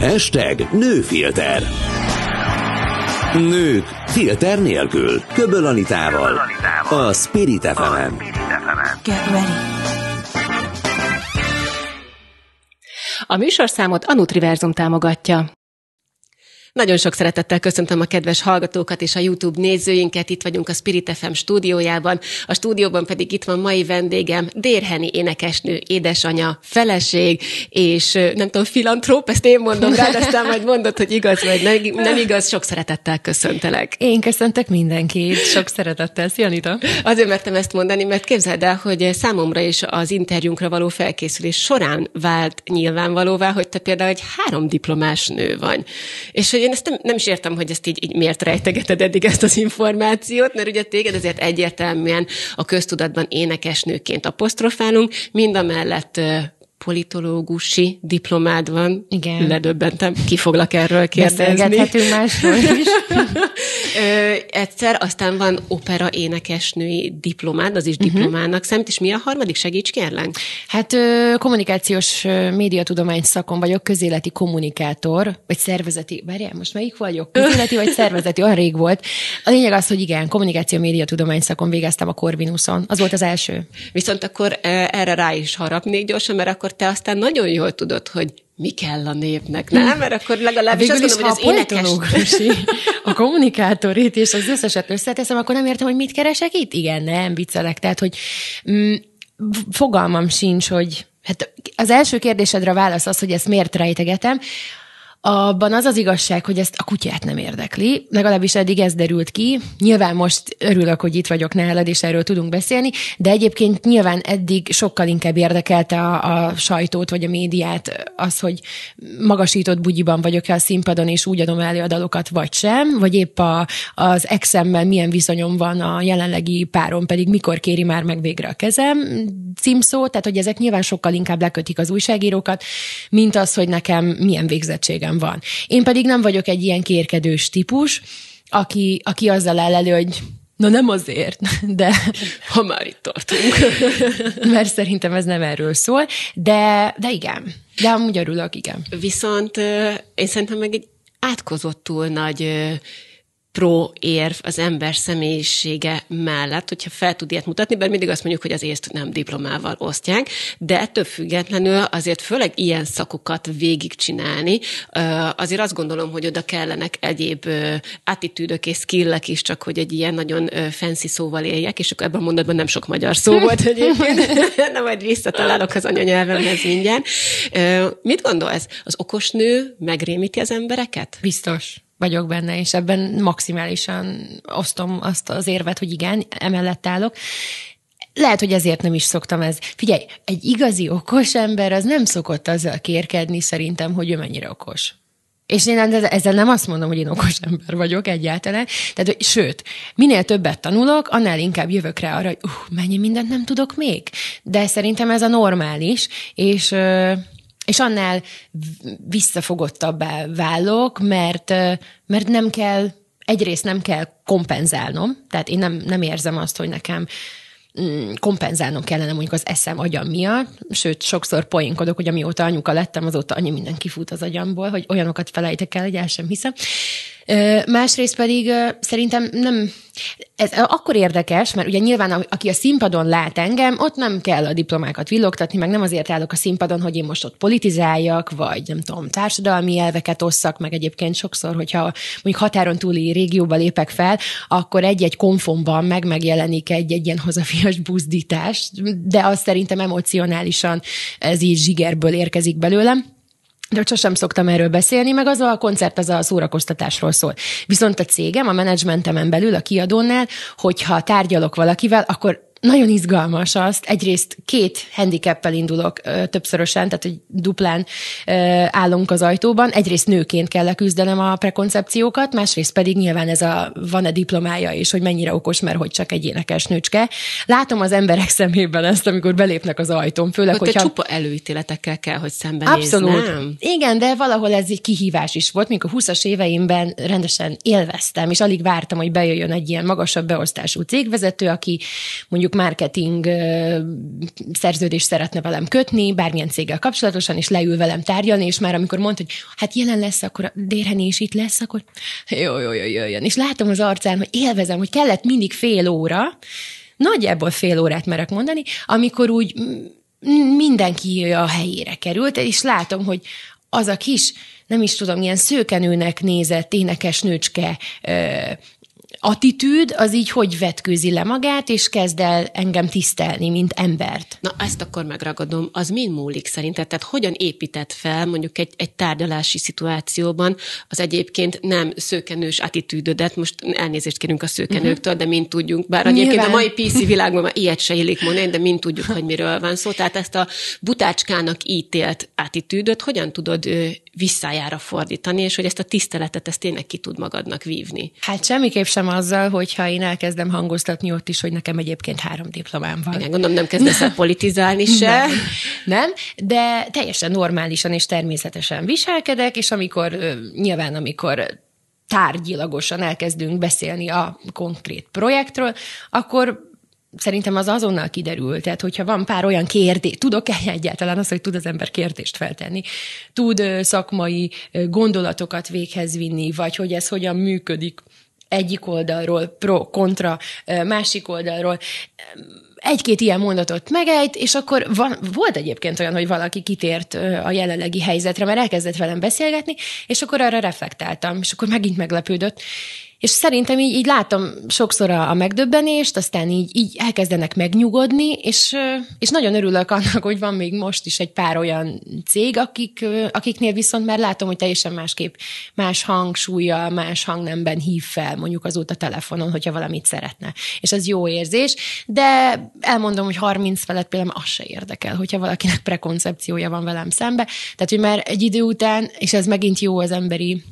Hashtag nőfilter. Nők filter nélkül. Köböl Anitával. A Spirit fm Get ready. A műsorszámot a Nutriverzum támogatja. Nagyon sok szeretettel köszöntöm a kedves hallgatókat és a YouTube nézőinket. Itt vagyunk a Spirit FM stúdiójában. A stúdióban pedig itt van mai vendégem, Dérheni énekesnő, édesanya, feleség, és nem tudom, filantróp, ezt én mondom rá, aztán majd mondod, hogy igaz vagy nem, nem igaz. Sok szeretettel köszöntelek. Én köszöntök mindenkit. Sok szeretettel. Szia, Anita. Azért mertem ezt mondani, mert képzeld el, hogy számomra is az interjúnkra való felkészülés során vált nyilvánvalóvá, hogy te például egy három diplomás nő vagy. És hogy én ezt nem, nem is értem, hogy ezt így, így miért rejtegeted eddig ezt az információt, mert ugye téged ezért egyértelműen a köztudatban énekesnőként apostrofálunk, mind a mellett politológusi diplomád van. Igen. Ledöbbentem, ki foglak erről kérdezni. Beszélgethetünk másról is. Ö, egyszer, aztán van opera énekesnői diplomád, az is uh-huh. diplomának számít, és mi a harmadik? Segíts kérlek. Hát ö, kommunikációs médiatudomány szakon vagyok, közéleti kommunikátor, vagy szervezeti, várjál, most melyik vagyok? Közéleti vagy szervezeti, olyan rég volt. A lényeg az, hogy igen, kommunikáció médiatudomány szakon végeztem a Corvinuson. Az volt az első. Viszont akkor erre rá is harapnék gyorsan, mert akkor akkor te aztán nagyon jól tudod, hogy mi kell a népnek, nem? Mert akkor legalább is azt mondom, hogy az énekes... a kommunikátorit és az összeset összeteszem, akkor nem értem, hogy mit keresek itt? Igen, nem, viccelek. Tehát, hogy mm, fogalmam sincs, hogy... Hát az első kérdésedre válasz az, hogy ezt miért rejtegetem. Abban az az igazság, hogy ezt a kutyát nem érdekli, legalábbis eddig ez derült ki. Nyilván most örülök, hogy itt vagyok nálad, és erről tudunk beszélni, de egyébként nyilván eddig sokkal inkább érdekelte a, a sajtót, vagy a médiát az, hogy magasított bugyiban vagyok-e a színpadon, és úgy adom elő a dalokat, vagy sem, vagy épp a, az exemmel milyen viszonyom van a jelenlegi párom, pedig mikor kéri már meg végre a kezem címszó, tehát hogy ezek nyilván sokkal inkább lekötik az újságírókat, mint az, hogy nekem milyen végzettségem van. Én pedig nem vagyok egy ilyen kérkedős típus, aki, aki azzal áll elő, hogy Na nem azért, de ha már itt tartunk. Mert szerintem ez nem erről szól, de, de igen. De amúgy örülök, igen. Viszont én szerintem meg egy átkozottul nagy pro érv az ember személyisége mellett, hogyha fel tud ilyet mutatni, bár mindig azt mondjuk, hogy az észt nem diplomával osztják, de ettől függetlenül azért főleg ilyen szakokat végigcsinálni, azért azt gondolom, hogy oda kellenek egyéb attitűdök és skillek is, csak hogy egy ilyen nagyon fancy szóval éljek, és akkor ebben a mondatban nem sok magyar szó volt egyébként, de majd visszatalálok az anyanyelvemhez mindjárt. Mit gondolsz, az okos nő megrémíti az embereket? Biztos vagyok benne, és ebben maximálisan osztom azt az érvet, hogy igen, emellett állok. Lehet, hogy ezért nem is szoktam ez. Figyelj, egy igazi okos ember az nem szokott azzal kérkedni szerintem, hogy ő mennyire okos. És én ezzel nem azt mondom, hogy én okos ember vagyok egyáltalán. Tehát, hogy, sőt, minél többet tanulok, annál inkább jövök rá arra, hogy uh, mennyi mindent nem tudok még. De szerintem ez a normális, és és annál visszafogottabbá válok, mert, mert nem kell, egyrészt nem kell kompenzálnom, tehát én nem, nem érzem azt, hogy nekem mm, kompenzálnom kellene mondjuk az eszem agyam miatt, sőt, sokszor poénkodok, hogy amióta anyuka lettem, azóta annyi minden kifut az agyamból, hogy olyanokat felejtek el, hogy el sem hiszem. Másrészt pedig szerintem nem, ez akkor érdekes, mert ugye nyilván aki a színpadon lát engem, ott nem kell a diplomákat villogtatni, meg nem azért állok a színpadon, hogy én most ott politizáljak, vagy nem tudom, társadalmi elveket osszak, meg egyébként sokszor, hogyha mondjuk határon túli régióba lépek fel, akkor egy-egy konfomban meg megjelenik egy-egy ilyen hazafias buzdítás, de az szerintem emocionálisan ez így zsigerből érkezik belőlem de sosem szoktam erről beszélni, meg az a koncert az a szórakoztatásról szól. Viszont a cégem, a menedzsmentemen belül, a kiadónál, hogyha tárgyalok valakivel, akkor nagyon izgalmas azt. Egyrészt két handicappel indulok ö, többszörösen, tehát hogy duplán ö, állunk az ajtóban. Egyrészt nőként kell leküzdenem a prekoncepciókat, másrészt pedig nyilván ez a van-e diplomája és hogy mennyire okos, mert hogy csak egy énekes nőcske. Látom az emberek szemében ezt, amikor belépnek az ajtón, főleg, hogy hogyha... csupa előítéletekkel kell, hogy szemben Abszolút. Nem? Igen, de valahol ez egy kihívás is volt, mikor 20-as éveimben rendesen élveztem, és alig vártam, hogy bejöjjön egy ilyen magasabb beosztású cégvezető, aki mondjuk marketing szerződést szeretne velem kötni, bármilyen céggel kapcsolatosan, és leül velem tárgyalni, és már amikor mondta, hogy hát jelen lesz, akkor a dérheni is itt lesz, akkor jó, jó, jó, jöjjön. És látom az arcán, hogy élvezem, hogy kellett mindig fél óra, nagyjából fél órát merek mondani, amikor úgy mindenki a helyére került, és látom, hogy az a kis, nem is tudom, ilyen szőkenőnek nézett énekes nőcske attitűd az így hogy vetkőzi le magát, és kezd el engem tisztelni, mint embert. Na, ezt akkor megragadom. Az mind múlik szerinted? Tehát hogyan épített fel mondjuk egy, egy tárgyalási szituációban az egyébként nem szőkenős attitűdödet, most elnézést kérünk a szőkenőktől, uh-huh. de mint tudjunk, bár Nyilván. egyébként a mai PC világban már ilyet se illik mondani, de mint tudjuk, hogy miről van szó. Tehát ezt a butácskának ítélt attitűdöt hogyan tudod visszájára fordítani, és hogy ezt a tiszteletet ezt tényleg ki tud magadnak vívni. Hát semmiképp sem azzal, hogyha én elkezdem hangoztatni ott is, hogy nekem egyébként három diplomám van. Igen, gondolom nem kezdesz el politizálni se. Nem, nem, de teljesen normálisan és természetesen viselkedek, és amikor nyilván, amikor tárgyilagosan elkezdünk beszélni a konkrét projektről, akkor szerintem az azonnal kiderül. Tehát, hogyha van pár olyan kérdés, tudok-e egyáltalán az, hogy tud az ember kérdést feltenni, tud szakmai gondolatokat véghez vinni, vagy hogy ez hogyan működik egyik oldalról, pro, kontra, másik oldalról egy-két ilyen mondatot megejt, és akkor van, volt egyébként olyan, hogy valaki kitért a jelenlegi helyzetre, mert elkezdett velem beszélgetni, és akkor arra reflektáltam, és akkor megint meglepődött, és szerintem így, így látom sokszor a, megdöbbenést, aztán így, így elkezdenek megnyugodni, és, és nagyon örülök annak, hogy van még most is egy pár olyan cég, akik, akiknél viszont már látom, hogy teljesen másképp, más hangsúlya, más hangnemben hív fel mondjuk azóta telefonon, hogyha valamit szeretne. És ez jó érzés, de elmondom, hogy 30 felett például az se érdekel, hogyha valakinek prekoncepciója van velem szembe. Tehát, hogy már egy idő után, és ez megint jó az emberi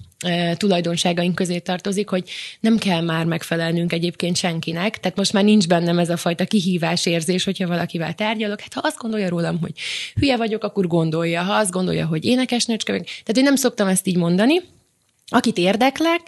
tulajdonságaink közé tartozik, hogy nem kell már megfelelnünk egyébként senkinek, tehát most már nincs bennem ez a fajta kihívás érzés, hogyha valakivel tárgyalok, hát ha azt gondolja rólam, hogy hülye vagyok, akkor gondolja, ha azt gondolja, hogy énekesnőcske vagyok, tehát én nem szoktam ezt így mondani, akit érdeklek,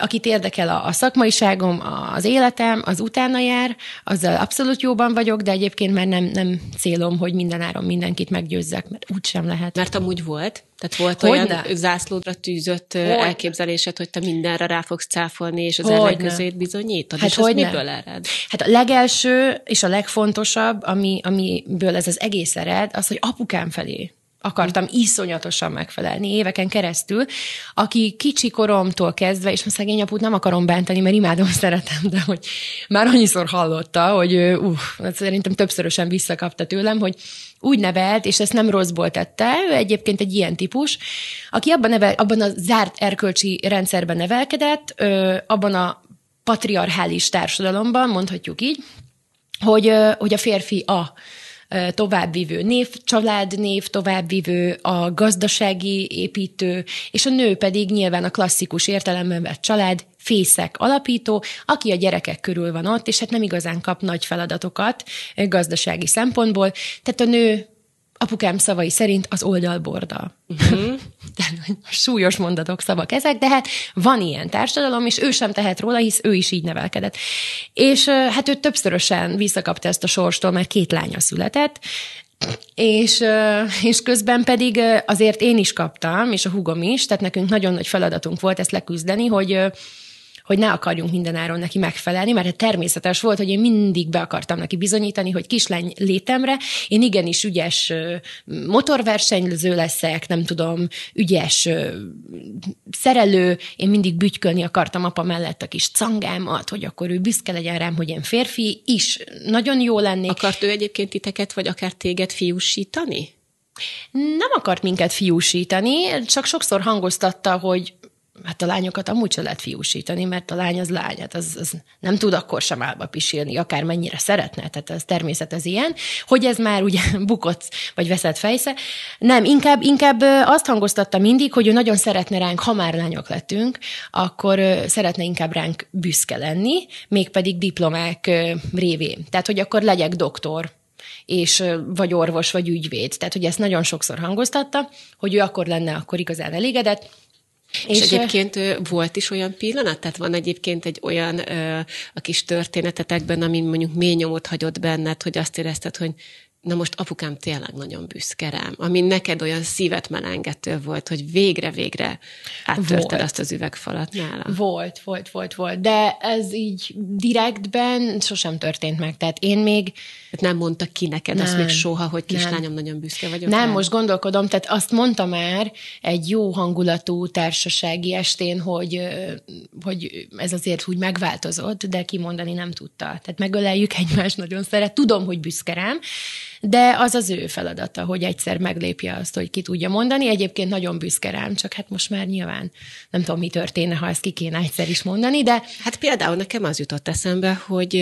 akit érdekel a, a szakmaiságom, az életem, az utána jár, azzal abszolút jóban vagyok, de egyébként már nem, nem célom, hogy mindenáron mindenkit meggyőzzek, mert sem lehet. Mert amúgy volt, tehát volt hogy olyan ne? zászlódra tűzött hogy? elképzelésed, hogy te mindenre rá fogsz cáfolni, és az hogy közét bizonyítod, hát és hogy miből ered? Hát a legelső és a legfontosabb, ami, amiből ez az egész ered, az, hogy apukám felé akartam hm. iszonyatosan megfelelni éveken keresztül, aki kicsi koromtól kezdve, és most szegény aput nem akarom bántani, mert imádom, szeretem, de hogy már annyiszor hallotta, hogy uh, hát szerintem többszörösen visszakapta tőlem, hogy úgy nevelt, és ezt nem rosszból tette, ő egyébként egy ilyen típus, aki abban, nevel, abban a zárt erkölcsi rendszerben nevelkedett, ö, abban a patriarchális társadalomban, mondhatjuk így, hogy, ö, hogy a férfi a továbbvívő név, családnév továbbvívő, a gazdasági építő, és a nő pedig nyilván a klasszikus értelemben vett család Fészek alapító, aki a gyerekek körül van ott, és hát nem igazán kap nagy feladatokat eh, gazdasági szempontból. Tehát a nő apukám szavai szerint az oldalborda. Mhm. Uh-huh. Súlyos mondatok, szavak ezek, de hát van ilyen társadalom, és ő sem tehet róla, hisz ő is így nevelkedett. És eh, hát ő többszörösen visszakapta ezt a sorstól, mert két lánya született, és, eh, és közben pedig azért én is kaptam, és a hugom is, tehát nekünk nagyon nagy feladatunk volt ezt leküzdeni, hogy hogy ne akarjunk mindenáron neki megfelelni, mert természetes volt, hogy én mindig be akartam neki bizonyítani, hogy kislány létemre, én igenis ügyes motorversenyző leszek, nem tudom, ügyes szerelő, én mindig bütykölni akartam apa mellett a kis cangámat, hogy akkor ő büszke legyen rám, hogy én férfi is nagyon jó lennék. Akart ő egyébként titeket, vagy akár téged fiúsítani? Nem akart minket fiúsítani, csak sokszor hangoztatta, hogy hát a lányokat amúgy sem lehet fiúsítani, mert a lány az lány, hát az, az nem tud akkor sem állva pisilni, akár mennyire szeretne, tehát ez természet az ilyen, hogy ez már ugye bukott vagy veszett fejsze. Nem, inkább, inkább azt hangoztatta mindig, hogy ő nagyon szeretne ránk, ha már lányok lettünk, akkor szeretne inkább ránk büszke lenni, mégpedig diplomák révén. Tehát, hogy akkor legyek doktor, és vagy orvos, vagy ügyvéd. Tehát, hogy ezt nagyon sokszor hangoztatta, hogy ő akkor lenne akkor igazán elégedett, és, és egyébként volt is olyan pillanat? Tehát van egyébként egy olyan a kis történetetekben, amin mondjuk mély nyomot hagyott benned, hogy azt érezted, hogy na most apukám tényleg nagyon büszke rám, ami neked olyan szívet melengető volt, hogy végre-végre áttörted volt. azt az üvegfalat nála. Volt, volt, volt, volt. De ez így direktben sosem történt meg. Tehát én még tehát nem mondta ki neked nem, azt még soha, hogy kislányom, nem. nagyon büszke vagyok. Nem, rá. most gondolkodom, tehát azt mondta már egy jó hangulatú társasági estén, hogy, hogy ez azért úgy megváltozott, de kimondani nem tudta. Tehát megöleljük egymást nagyon szeret. Tudom, hogy büszke rám, de az az ő feladata, hogy egyszer meglépje azt, hogy ki tudja mondani. Egyébként nagyon büszke rám, csak hát most már nyilván nem tudom, mi történne, ha ezt ki kéne egyszer is mondani, de... Hát például nekem az jutott eszembe, hogy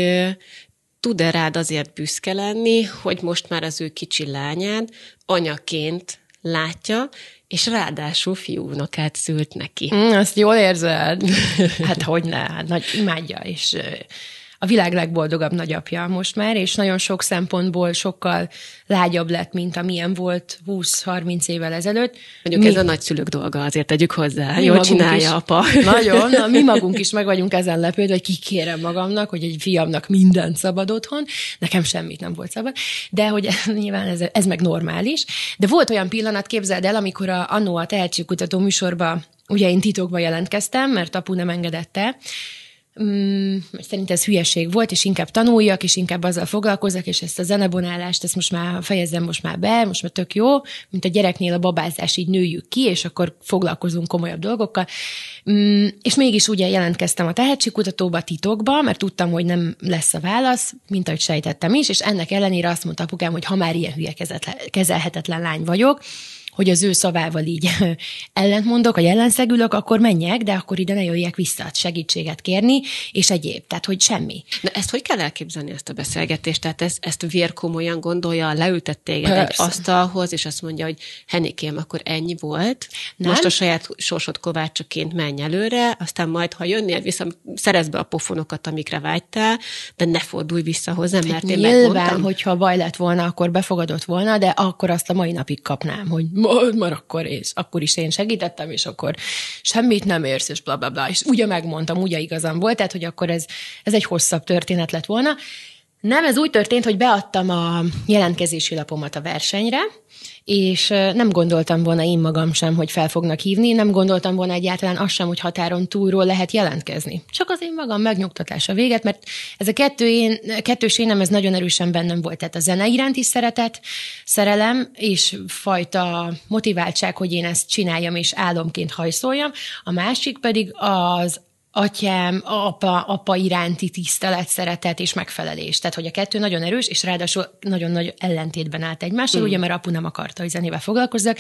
tud-e rád azért büszke lenni, hogy most már az ő kicsi lányát anyaként látja, és ráadásul fiúnokát szült neki. Mm, azt jól érzed? Hát hogy ne, hát nagy imádja, és a világ legboldogabb nagyapja most már, és nagyon sok szempontból sokkal lágyabb lett, mint amilyen volt 20-30 évvel ezelőtt. Mondjuk mi... ez a nagyszülők dolga, azért tegyük hozzá, mi jól csinálja is, apa. Nagyon, na, mi magunk is meg vagyunk ezen lepődve, hogy kikérem magamnak, hogy egy fiamnak mindent szabad otthon, nekem semmit nem volt szabad, de hogy nyilván ez, ez meg normális. De volt olyan pillanat, képzeld el, amikor a, Anno a tehetségkutató műsorba ugye én titokba jelentkeztem, mert apu nem engedette, mm, szerint ez hülyeség volt, és inkább tanuljak, és inkább azzal foglalkozok, és ezt a zenebonálást, ezt most már fejezem most már be, most már tök jó, mint a gyereknél a babázás, így nőjük ki, és akkor foglalkozunk komolyabb dolgokkal. Mm, és mégis ugye jelentkeztem a tehetségkutatóba titokba, mert tudtam, hogy nem lesz a válasz, mint ahogy sejtettem is, és ennek ellenére azt mondta apukám, hogy ha már ilyen hülye kezelhetetlen lány vagyok, hogy az ő szavával így ellentmondok, vagy ellenszegülök, akkor menjek, de akkor ide ne jöjjek vissza hát segítséget kérni, és egyéb. Tehát, hogy semmi. Na ezt hogy kell elképzelni ezt a beszélgetést? Tehát ezt, ezt vérkomolyan gondolja, leültett téged Persze. egy asztalhoz, és azt mondja, hogy Henikém, akkor ennyi volt, Nem? most a saját sorsod kovácsoként menj előre, aztán majd, ha jönnél vissza, szerez be a pofonokat, amikre vágytál, de ne fordulj vissza hozzám, mert hát én Nyilván, megmondtam. hogyha baj lett volna, akkor befogadott volna, de akkor azt a mai napig kapnám, hogy volt, mert akkor, és akkor is én segítettem, és akkor semmit nem érsz, és bla, bla, bla. És ugye megmondtam, ugye igazam volt, tehát hogy akkor ez, ez egy hosszabb történet lett volna. Nem, ez úgy történt, hogy beadtam a jelentkezési lapomat a versenyre, és nem gondoltam volna én magam sem, hogy fel fognak hívni, nem gondoltam volna egyáltalán azt sem, hogy határon túlról lehet jelentkezni. Csak az én magam megnyugtatása véget, mert ez a kettő én, kettős énem, ez nagyon erősen bennem volt. Tehát a zene iránti szeretet, szerelem és fajta motiváltság, hogy én ezt csináljam és álomként hajszoljam, a másik pedig az atyám, apa, apa iránti tisztelet, szeretet és megfelelés. Tehát, hogy a kettő nagyon erős, és ráadásul nagyon nagy ellentétben állt egymással, mm. ugye, mert apu nem akarta, hogy zenével foglalkozzak.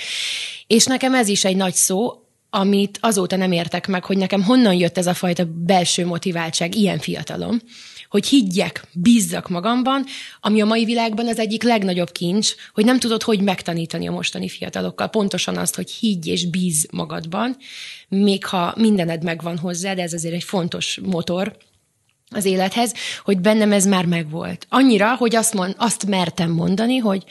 És nekem ez is egy nagy szó, amit azóta nem értek meg, hogy nekem honnan jött ez a fajta belső motiváltság ilyen fiatalom hogy higgyek, bízzak magamban, ami a mai világban az egyik legnagyobb kincs, hogy nem tudod, hogy megtanítani a mostani fiatalokkal pontosan azt, hogy higgy és bíz magadban, még ha mindened megvan hozzá, de ez azért egy fontos motor, az élethez, hogy bennem ez már megvolt. Annyira, hogy azt, mond, azt mertem mondani, hogy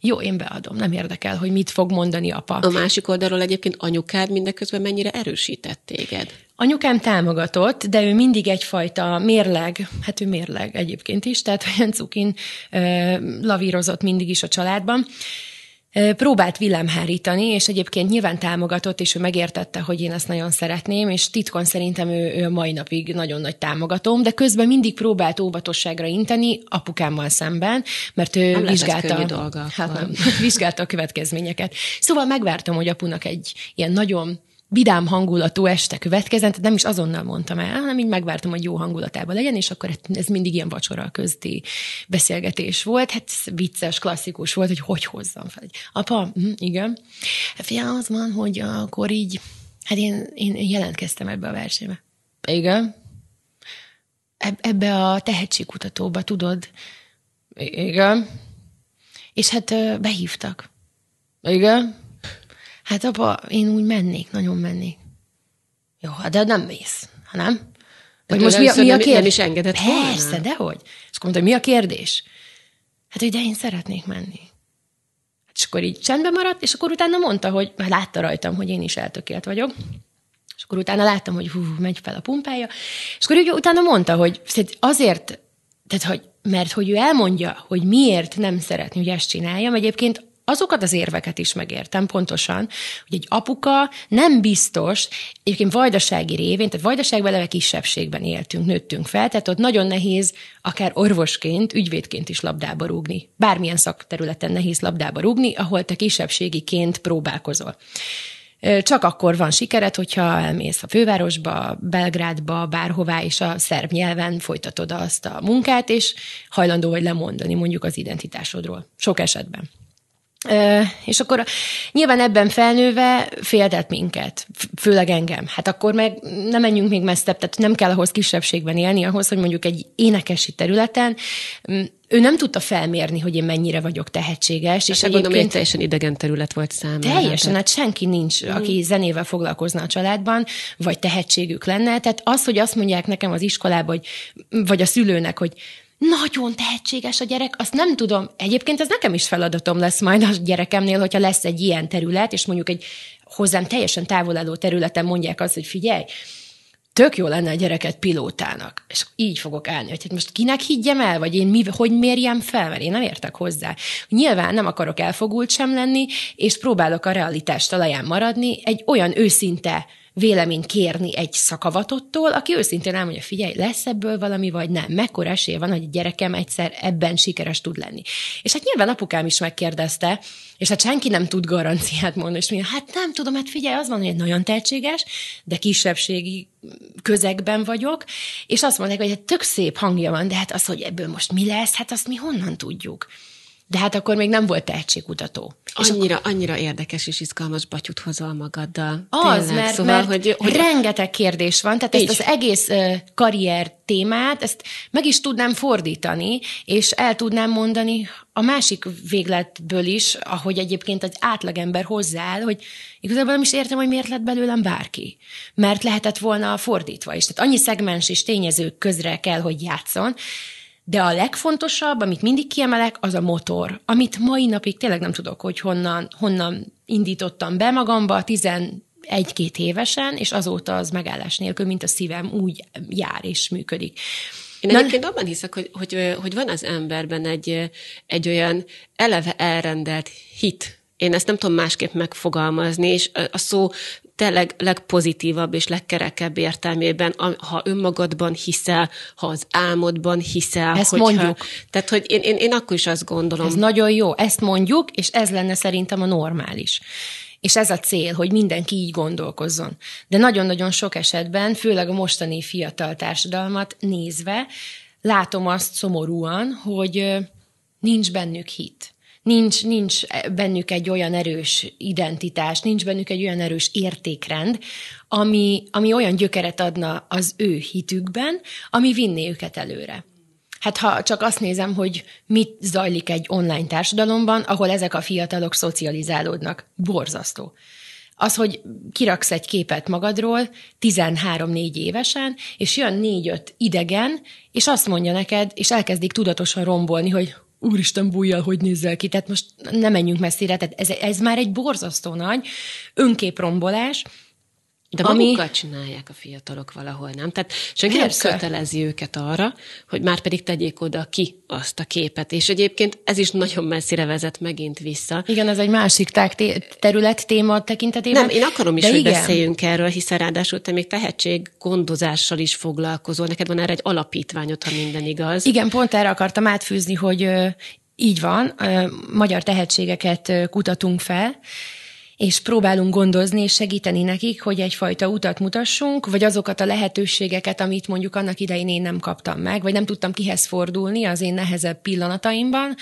jó, én beadom, nem érdekel, hogy mit fog mondani apa. A másik oldalról egyébként anyukád mindeközben mennyire erősített téged? Anyukám támogatott, de ő mindig egyfajta mérleg, hát ő mérleg egyébként is, tehát olyan cukin lavírozott mindig is a családban próbált villámhárítani, és egyébként nyilván támogatott, és ő megértette, hogy én azt nagyon szeretném, és titkon szerintem ő, ő a mai napig nagyon nagy támogatóm, de közben mindig próbált óvatosságra inteni apukámmal szemben, mert ő nem vizsgálta, dolga, hát nem, vizsgálta a következményeket. Szóval megvártam, hogy apunak egy ilyen nagyon vidám hangulatú este következett, nem is azonnal mondtam el, hanem így megvártam, hogy jó hangulatában legyen, és akkor hát ez mindig ilyen vacsora közti beszélgetés volt. Hát vicces, klasszikus volt, hogy hogy hozzam fel. Apa, mhm, igen. Hát Fia, az van, hogy akkor így, hát én, én jelentkeztem ebbe a versenybe. Igen. Ebbe a tehetségkutatóba, tudod? Igen. És hát behívtak. Igen Hát apa, én úgy mennék, nagyon mennék. Jó, hát de nem mész, ha nem? hogy most mi a, mi a kérdés? Nem is engedett Persze, volna. dehogy. És akkor mondta, mi a kérdés? Hát, hogy de én szeretnék menni. Hát, és akkor így csendben maradt, és akkor utána mondta, hogy már látta rajtam, hogy én is eltökélt vagyok. És akkor utána láttam, hogy hú, megy fel a pumpája. És akkor így utána mondta, hogy azért, tehát, hogy, mert hogy ő elmondja, hogy miért nem szeretni, hogy ezt csináljam, egyébként azokat az érveket is megértem pontosan, hogy egy apuka nem biztos, egyébként vajdasági révén, tehát vajdaságban eleve kisebbségben éltünk, nőttünk fel, tehát ott nagyon nehéz akár orvosként, ügyvédként is labdába rúgni. Bármilyen szakterületen nehéz labdába rúgni, ahol te kisebbségiként próbálkozol. Csak akkor van sikered, hogyha elmész a fővárosba, Belgrádba, bárhová, és a szerb nyelven folytatod azt a munkát, és hajlandó vagy lemondani mondjuk az identitásodról. Sok esetben és akkor nyilván ebben felnőve féltett minket, főleg engem. Hát akkor meg nem menjünk még messzebb, tehát nem kell ahhoz kisebbségben élni, ahhoz, hogy mondjuk egy énekesi területen ő nem tudta felmérni, hogy én mennyire vagyok tehetséges. Hát és egyébként gondolom, hogy teljesen idegen terület volt számára. Teljesen, hát senki nincs, mhm. aki mm. zenével foglalkozna a családban, vagy tehetségük lenne. Tehát az, hogy azt mondják nekem az iskolában, vagy a szülőnek, hogy nagyon tehetséges a gyerek, azt nem tudom. Egyébként ez nekem is feladatom lesz majd a gyerekemnél, hogyha lesz egy ilyen terület, és mondjuk egy hozzám teljesen távol álló területen mondják azt, hogy figyelj, tök jó lenne a gyereket pilótának. És így fogok állni, hogy hát most kinek higgyem el, vagy én mi, hogy mérjem fel, mert én nem értek hozzá. Nyilván nem akarok elfogult sem lenni, és próbálok a realitás talaján maradni, egy olyan őszinte vélemény kérni egy szakavatottól, aki őszintén elmondja, figyelj, lesz ebből valami, vagy nem, mekkora esély van, hogy a gyerekem egyszer ebben sikeres tud lenni. És hát nyilván apukám is megkérdezte, és hát senki nem tud garanciát mondani, és mi, hát nem tudom, hát figyelj, az van, hogy egy nagyon tehetséges, de kisebbségi közegben vagyok, és azt mondják, hogy hát tök szép hangja van, de hát az, hogy ebből most mi lesz, hát azt mi honnan tudjuk de hát akkor még nem volt tehetségkutató. És annyira, akkor... annyira érdekes és izgalmas batyut hozol magaddal. Az, Tényleg. mert, szóval, mert hogy, hogy rengeteg kérdés van, tehát így. ezt az egész karrier témát, ezt meg is tudnám fordítani, és el tudnám mondani a másik végletből is, ahogy egyébként az átlagember hozzááll, hogy igazából nem is értem, hogy miért lett belőlem bárki. Mert lehetett volna fordítva is. Tehát annyi szegmens és tényezők közre kell, hogy játszon, de a legfontosabb, amit mindig kiemelek, az a motor, amit mai napig tényleg nem tudok, hogy honnan, honnan indítottam be magamba, tizen egy-két évesen, és azóta az megállás nélkül, mint a szívem, úgy jár és működik. Én Na, egyébként abban hiszek, hogy, hogy, hogy van az emberben egy, egy olyan eleve elrendelt hit, én ezt nem tudom másképp megfogalmazni, és a szó tényleg legpozitívabb és legkerekebb értelmében, ha önmagadban hiszel, ha az álmodban hiszel. Ezt hogyha, mondjuk. Tehát, hogy én, én, én akkor is azt gondolom. Ez nagyon jó, ezt mondjuk, és ez lenne szerintem a normális. És ez a cél, hogy mindenki így gondolkozzon. De nagyon-nagyon sok esetben, főleg a mostani fiatal társadalmat nézve, látom azt szomorúan, hogy nincs bennük hit nincs, nincs bennük egy olyan erős identitás, nincs bennük egy olyan erős értékrend, ami, ami olyan gyökeret adna az ő hitükben, ami vinné őket előre. Hát ha csak azt nézem, hogy mit zajlik egy online társadalomban, ahol ezek a fiatalok szocializálódnak. Borzasztó. Az, hogy kiraksz egy képet magadról 13-4 évesen, és jön 4-5 idegen, és azt mondja neked, és elkezdik tudatosan rombolni, hogy úristen bújjal, hogy nézel ki. Tehát most nem menjünk messzire, tehát ez, ez már egy borzasztó nagy önképrombolás, de ami... magukkal csinálják a fiatalok valahol, nem? Tehát senki nem kötelezi őket arra, hogy már pedig tegyék oda ki azt a képet. És egyébként ez is nagyon messzire vezet megint vissza. Igen, ez egy másik terület, téma tekintetében. Nem, én akarom is, De hogy igen. beszéljünk erről, hiszen ráadásul te még tehetség gondozással is foglalkozol. Neked van erre egy alapítványod, ha minden igaz. Igen, pont erre akartam átfűzni, hogy így van, magyar tehetségeket kutatunk fel, és próbálunk gondozni és segíteni nekik, hogy egyfajta utat mutassunk, vagy azokat a lehetőségeket, amit mondjuk annak idején én nem kaptam meg, vagy nem tudtam kihez fordulni az én nehezebb pillanataimban,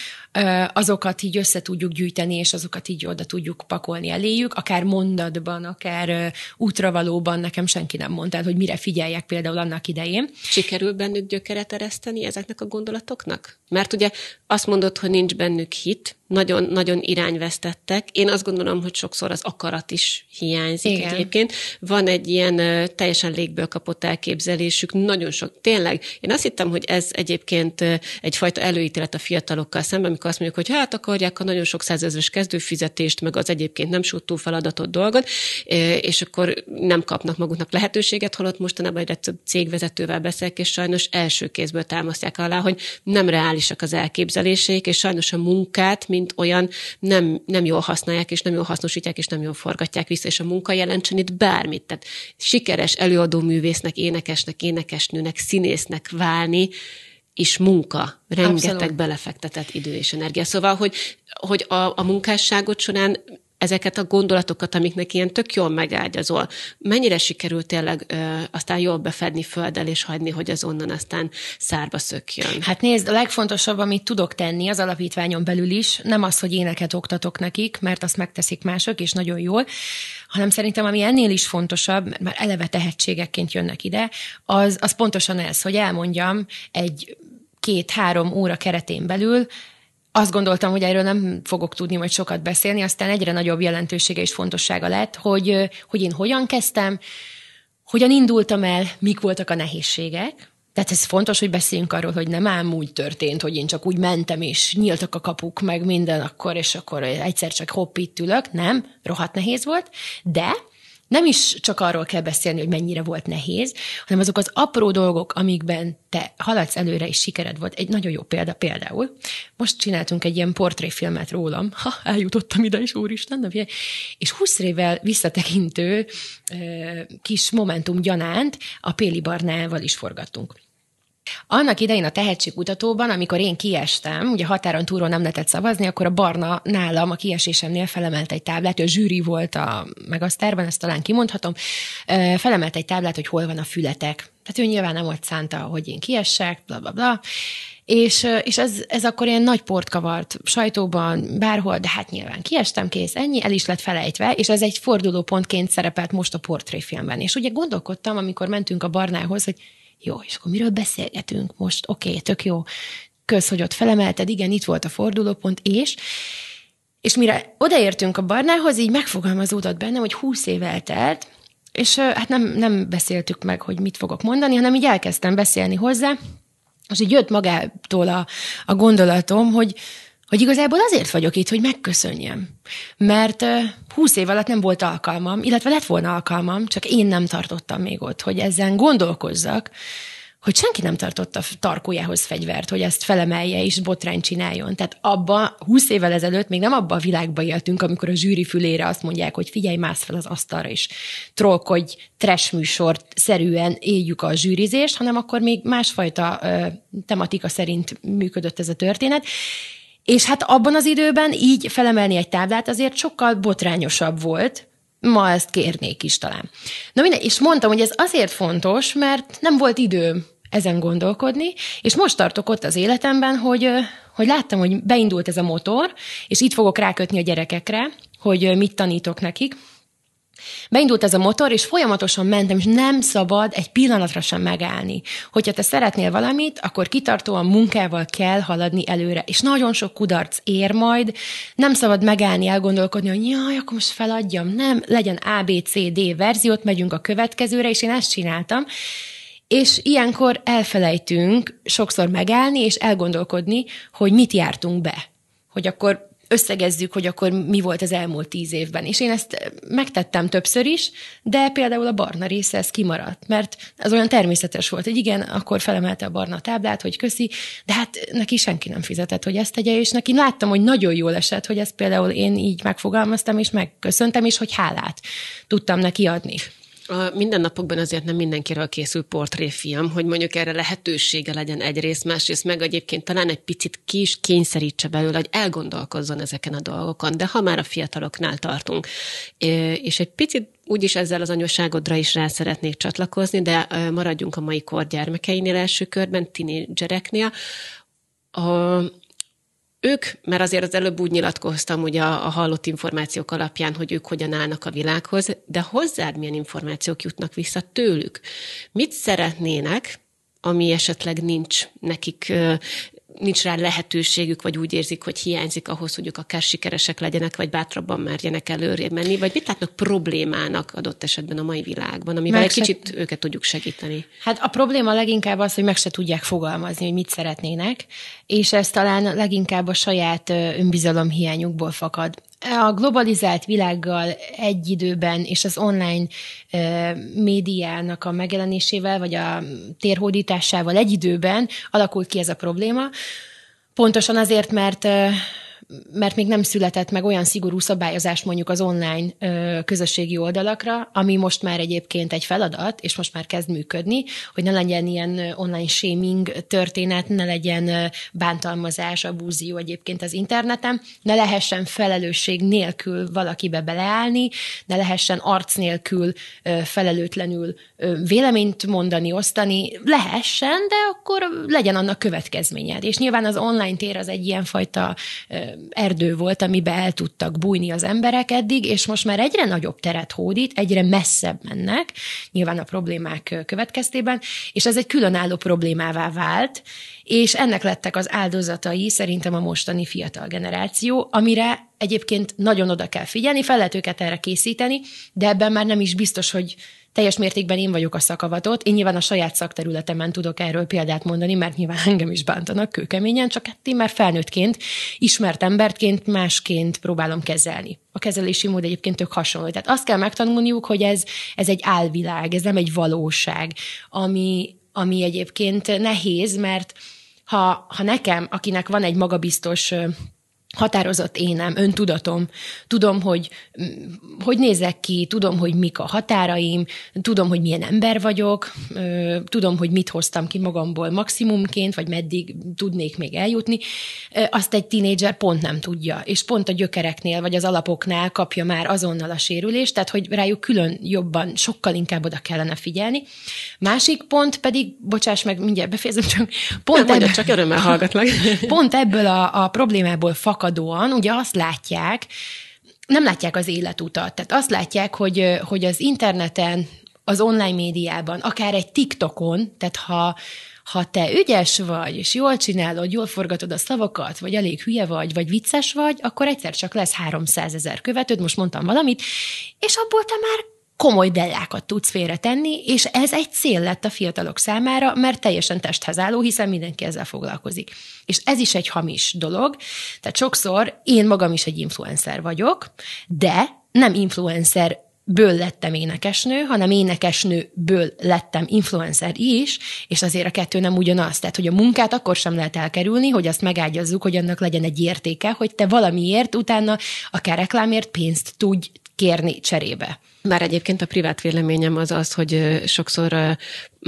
azokat így össze tudjuk gyűjteni, és azokat így oda tudjuk pakolni eléjük, akár mondatban, akár útravalóban, nekem senki nem mondta, hogy mire figyeljek például annak idején. Sikerül bennük gyökeret ereszteni ezeknek a gondolatoknak? Mert ugye azt mondod, hogy nincs bennük hit, nagyon-nagyon irányvesztettek. Én azt gondolom, hogy sokszor az akarat is hiányzik Igen. egyébként. Van egy ilyen ö, teljesen légből kapott elképzelésük, nagyon sok, tényleg. Én azt hittem, hogy ez egyébként ö, egyfajta előítélet a fiatalokkal szemben, amikor azt mondjuk, hogy hát akarják a nagyon sok százezres kezdőfizetést, meg az egyébként nem suttó feladatot dolgot, ö, és akkor nem kapnak maguknak lehetőséget, holott mostanában egyre több cégvezetővel beszélek, és sajnos első kézből támasztják alá, hogy nem reálisak az elképzeléseik, és sajnos a munkát, mint olyan nem, nem jól használják, és nem jól hasznosítják, és nem jól forgatják vissza, és a munka jelentsen itt bármit. Tehát sikeres előadó művésznek, énekesnek, énekesnőnek, színésznek válni, és munka, rengeteg Abszolút. belefektetett idő és energia. Szóval, hogy, hogy a, a munkásságot során ezeket a gondolatokat, amiknek ilyen tök jól megágyazol, mennyire sikerült tényleg ö, aztán jól befedni földdel, és hagyni, hogy az onnan aztán szárba szökjön? Hát nézd, a legfontosabb, amit tudok tenni az alapítványon belül is, nem az, hogy éneket oktatok nekik, mert azt megteszik mások, és nagyon jól, hanem szerintem, ami ennél is fontosabb, mert már eleve tehetségekként jönnek ide, az, az pontosan ez, hogy elmondjam egy két-három óra keretén belül, azt gondoltam, hogy erről nem fogok tudni majd sokat beszélni, aztán egyre nagyobb jelentősége és fontossága lett, hogy, hogy én hogyan kezdtem, hogyan indultam el, mik voltak a nehézségek, tehát ez fontos, hogy beszéljünk arról, hogy nem ám úgy történt, hogy én csak úgy mentem, és nyíltak a kapuk, meg minden akkor, és akkor egyszer csak hopp itt ülök. Nem, rohadt nehéz volt, de nem is csak arról kell beszélni, hogy mennyire volt nehéz, hanem azok az apró dolgok, amikben te haladsz előre és sikered volt. Egy nagyon jó példa például. Most csináltunk egy ilyen portréfilmet rólam. Ha, eljutottam ide is, úristen, de figyelj. És 20 évvel visszatekintő kis momentum gyanánt a Péli Barnával is forgattunk. Annak idején a tehetségkutatóban, amikor én kiestem, ugye határon túlról nem lehetett szavazni, akkor a barna nálam a kiesésemnél felemelt egy táblát, ő a zsűri volt a megasztárban, ezt talán kimondhatom, felemelt egy táblát, hogy hol van a fületek. Tehát ő nyilván nem ott szánta, hogy én kiessek, bla bla bla. És, és ez, ez akkor ilyen nagy port kavart sajtóban, bárhol, de hát nyilván kiestem, kész, ennyi, el is lett felejtve, és ez egy fordulópontként szerepelt most a portréfilmben. És ugye gondolkodtam, amikor mentünk a barnához, hogy jó, és akkor miről beszélgetünk most? Oké, okay, tök jó. Kösz, hogy ott felemelted, igen, itt volt a fordulópont, és... És mire odaértünk a barnához, így megfogalmazódott bennem, hogy húsz év eltelt, és hát nem, nem beszéltük meg, hogy mit fogok mondani, hanem így elkezdtem beszélni hozzá, és így jött magától a, a gondolatom, hogy, hogy igazából azért vagyok itt, hogy megköszönjem. Mert húsz év alatt nem volt alkalmam, illetve lett volna alkalmam, csak én nem tartottam még ott, hogy ezen gondolkozzak, hogy senki nem tartotta tarkójához fegyvert, hogy ezt felemelje és botrány csináljon. Tehát abba, 20 évvel ezelőtt még nem abba a világba éltünk, amikor a zsűri fülére azt mondják, hogy figyelj, mász fel az asztalra is, trollkodj, trash műsort szerűen éljük a zsűrizést, hanem akkor még másfajta ö, tematika szerint működött ez a történet. És hát abban az időben így felemelni egy táblát azért sokkal botrányosabb volt, ma ezt kérnék is talán. Na minden, és mondtam, hogy ez azért fontos, mert nem volt idő ezen gondolkodni, és most tartok ott az életemben, hogy, hogy láttam, hogy beindult ez a motor, és itt fogok rákötni a gyerekekre, hogy mit tanítok nekik, Beindult ez a motor, és folyamatosan mentem, és nem szabad egy pillanatra sem megállni. Hogyha te szeretnél valamit, akkor kitartóan munkával kell haladni előre, és nagyon sok kudarc ér majd, nem szabad megállni, elgondolkodni, hogy jaj, akkor most feladjam, nem, legyen A, B, C, D verziót, megyünk a következőre, és én ezt csináltam. És ilyenkor elfelejtünk sokszor megállni és elgondolkodni, hogy mit jártunk be. Hogy akkor összegezzük, hogy akkor mi volt az elmúlt tíz évben. És én ezt megtettem többször is, de például a barna része ez kimaradt, mert az olyan természetes volt, hogy igen, akkor felemelte a barna táblát, hogy köszi, de hát neki senki nem fizetett, hogy ezt tegye, és neki láttam, hogy nagyon jól esett, hogy ezt például én így megfogalmaztam, és megköszöntem, és hogy hálát tudtam neki adni a mindennapokban azért nem mindenkiről készül portréfilm, hogy mondjuk erre lehetősége legyen egyrészt, másrészt meg egyébként talán egy picit ki is kényszerítse belőle, hogy elgondolkozzon ezeken a dolgokon, de ha már a fiataloknál tartunk, és egy picit úgyis ezzel az anyaságodra is rá szeretnék csatlakozni, de maradjunk a mai kor gyermekeinél első körben, tinédzsereknél, a, ők, mert azért az előbb úgy nyilatkoztam ugye a, a hallott információk alapján, hogy ők hogyan állnak a világhoz, de hozzád milyen információk jutnak vissza tőlük? Mit szeretnének, ami esetleg nincs nekik nincs rá lehetőségük, vagy úgy érzik, hogy hiányzik ahhoz, hogy ők akár sikeresek legyenek, vagy bátrabban merjenek előrébb menni, vagy mit látnak problémának adott esetben a mai világban, amivel meg egy se... kicsit őket tudjuk segíteni? Hát a probléma leginkább az, hogy meg se tudják fogalmazni, hogy mit szeretnének, és ez talán leginkább a saját önbizalom hiányukból fakad a globalizált világgal egy időben és az online e, médiának a megjelenésével, vagy a térhódításával egy időben alakult ki ez a probléma. Pontosan azért, mert mert még nem született meg olyan szigorú szabályozás mondjuk az online ö, közösségi oldalakra, ami most már egyébként egy feladat, és most már kezd működni, hogy ne legyen ilyen online shaming történet, ne legyen bántalmazás, abúzió egyébként az interneten, ne lehessen felelősség nélkül valakibe beleállni, ne lehessen arc nélkül ö, felelőtlenül ö, véleményt mondani, osztani, lehessen, de akkor legyen annak következménye. És nyilván az online tér az egy ilyenfajta erdő volt, amibe el tudtak bújni az emberek eddig, és most már egyre nagyobb teret hódít, egyre messzebb mennek, nyilván a problémák következtében, és ez egy különálló problémává vált, és ennek lettek az áldozatai szerintem a mostani fiatal generáció, amire egyébként nagyon oda kell figyelni, fel lehet őket erre készíteni, de ebben már nem is biztos, hogy teljes mértékben én vagyok a szakavatott. Én nyilván a saját szakterületemen tudok erről példát mondani, mert nyilván engem is bántanak kőkeményen, csak hát én már felnőttként, ismert emberként, másként próbálom kezelni. A kezelési mód egyébként tök hasonló. Tehát azt kell megtanulniuk, hogy ez, ez egy álvilág, ez nem egy valóság, ami, ami egyébként nehéz, mert ha, ha nekem, akinek van egy magabiztos határozott énem, öntudatom, tudom, hogy mm, hogy nézek ki, tudom, hogy mik a határaim, tudom, hogy milyen ember vagyok, tudom, hogy mit hoztam ki magamból maximumként, vagy meddig tudnék még eljutni, azt egy tinédzser pont nem tudja, és pont a gyökereknél, vagy az alapoknál kapja már azonnal a sérülést, tehát hogy rájuk külön jobban, sokkal inkább oda kellene figyelni. Másik pont pedig, bocsáss meg, mindjárt befejezem, csak pont, nem, ebből, csak örömmel hallgatlak. pont ebből a, a problémából fakad fakadóan ugye azt látják, nem látják az életutat. Tehát azt látják, hogy, hogy az interneten, az online médiában, akár egy TikTokon, tehát ha, ha te ügyes vagy, és jól csinálod, jól forgatod a szavakat, vagy elég hülye vagy, vagy vicces vagy, akkor egyszer csak lesz 300 ezer követőd, most mondtam valamit, és abból te már komoly dellákat tudsz félretenni, és ez egy cél lett a fiatalok számára, mert teljesen testhez álló, hiszen mindenki ezzel foglalkozik. És ez is egy hamis dolog, tehát sokszor én magam is egy influencer vagyok, de nem influencer ből lettem énekesnő, hanem énekesnőből lettem influencer is, és azért a kettő nem ugyanaz. Tehát, hogy a munkát akkor sem lehet elkerülni, hogy azt megágyazzuk, hogy annak legyen egy értéke, hogy te valamiért utána akár reklámért pénzt tudj kérni cserébe bár egyébként a privát véleményem az az, hogy sokszor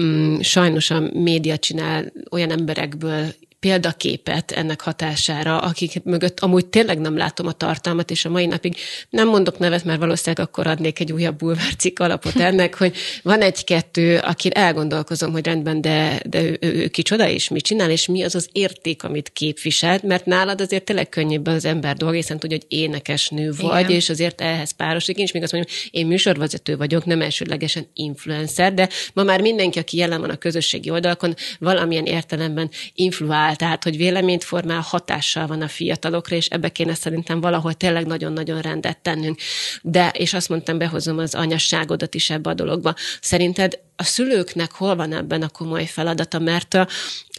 mm, sajnos a média csinál olyan emberekből példaképet ennek hatására, akik mögött amúgy tényleg nem látom a tartalmat, és a mai napig nem mondok nevet, mert valószínűleg akkor adnék egy újabb bulvárcik alapot ennek, hogy van egy-kettő, akit elgondolkozom, hogy rendben, de, de ő, ő, ő kicsoda, és mit csinál, és mi az az érték, amit képvisel, mert nálad azért tényleg könnyebb az ember dolga, hiszen tudja, hogy nő vagy, Igen. és azért ehhez párosik. Én is még azt mondjam, én műsorvezető vagyok, nem elsődlegesen influencer, de ma már mindenki, aki jelen van a közösségi oldalakon, valamilyen értelemben influál formál, tehát hogy véleményt formál, hatással van a fiatalokra, és ebbe kéne szerintem valahol tényleg nagyon-nagyon rendet tennünk. De, és azt mondtam, behozom az anyasságodat is ebbe a dologba. Szerinted a szülőknek hol van ebben a komoly feladata, mert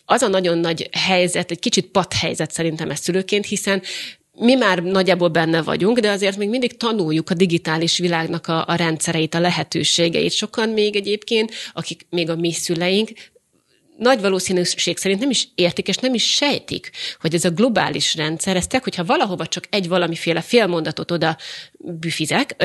az a nagyon nagy helyzet, egy kicsit pat helyzet szerintem ez szülőként, hiszen mi már nagyjából benne vagyunk, de azért még mindig tanuljuk a digitális világnak a, a rendszereit, a lehetőségeit. Sokan még egyébként, akik még a mi szüleink, nagy valószínűség szerint nem is értik, és nem is sejtik, hogy ez a globális rendszer, ez tök, hogyha valahova csak egy valamiféle félmondatot oda büfizek,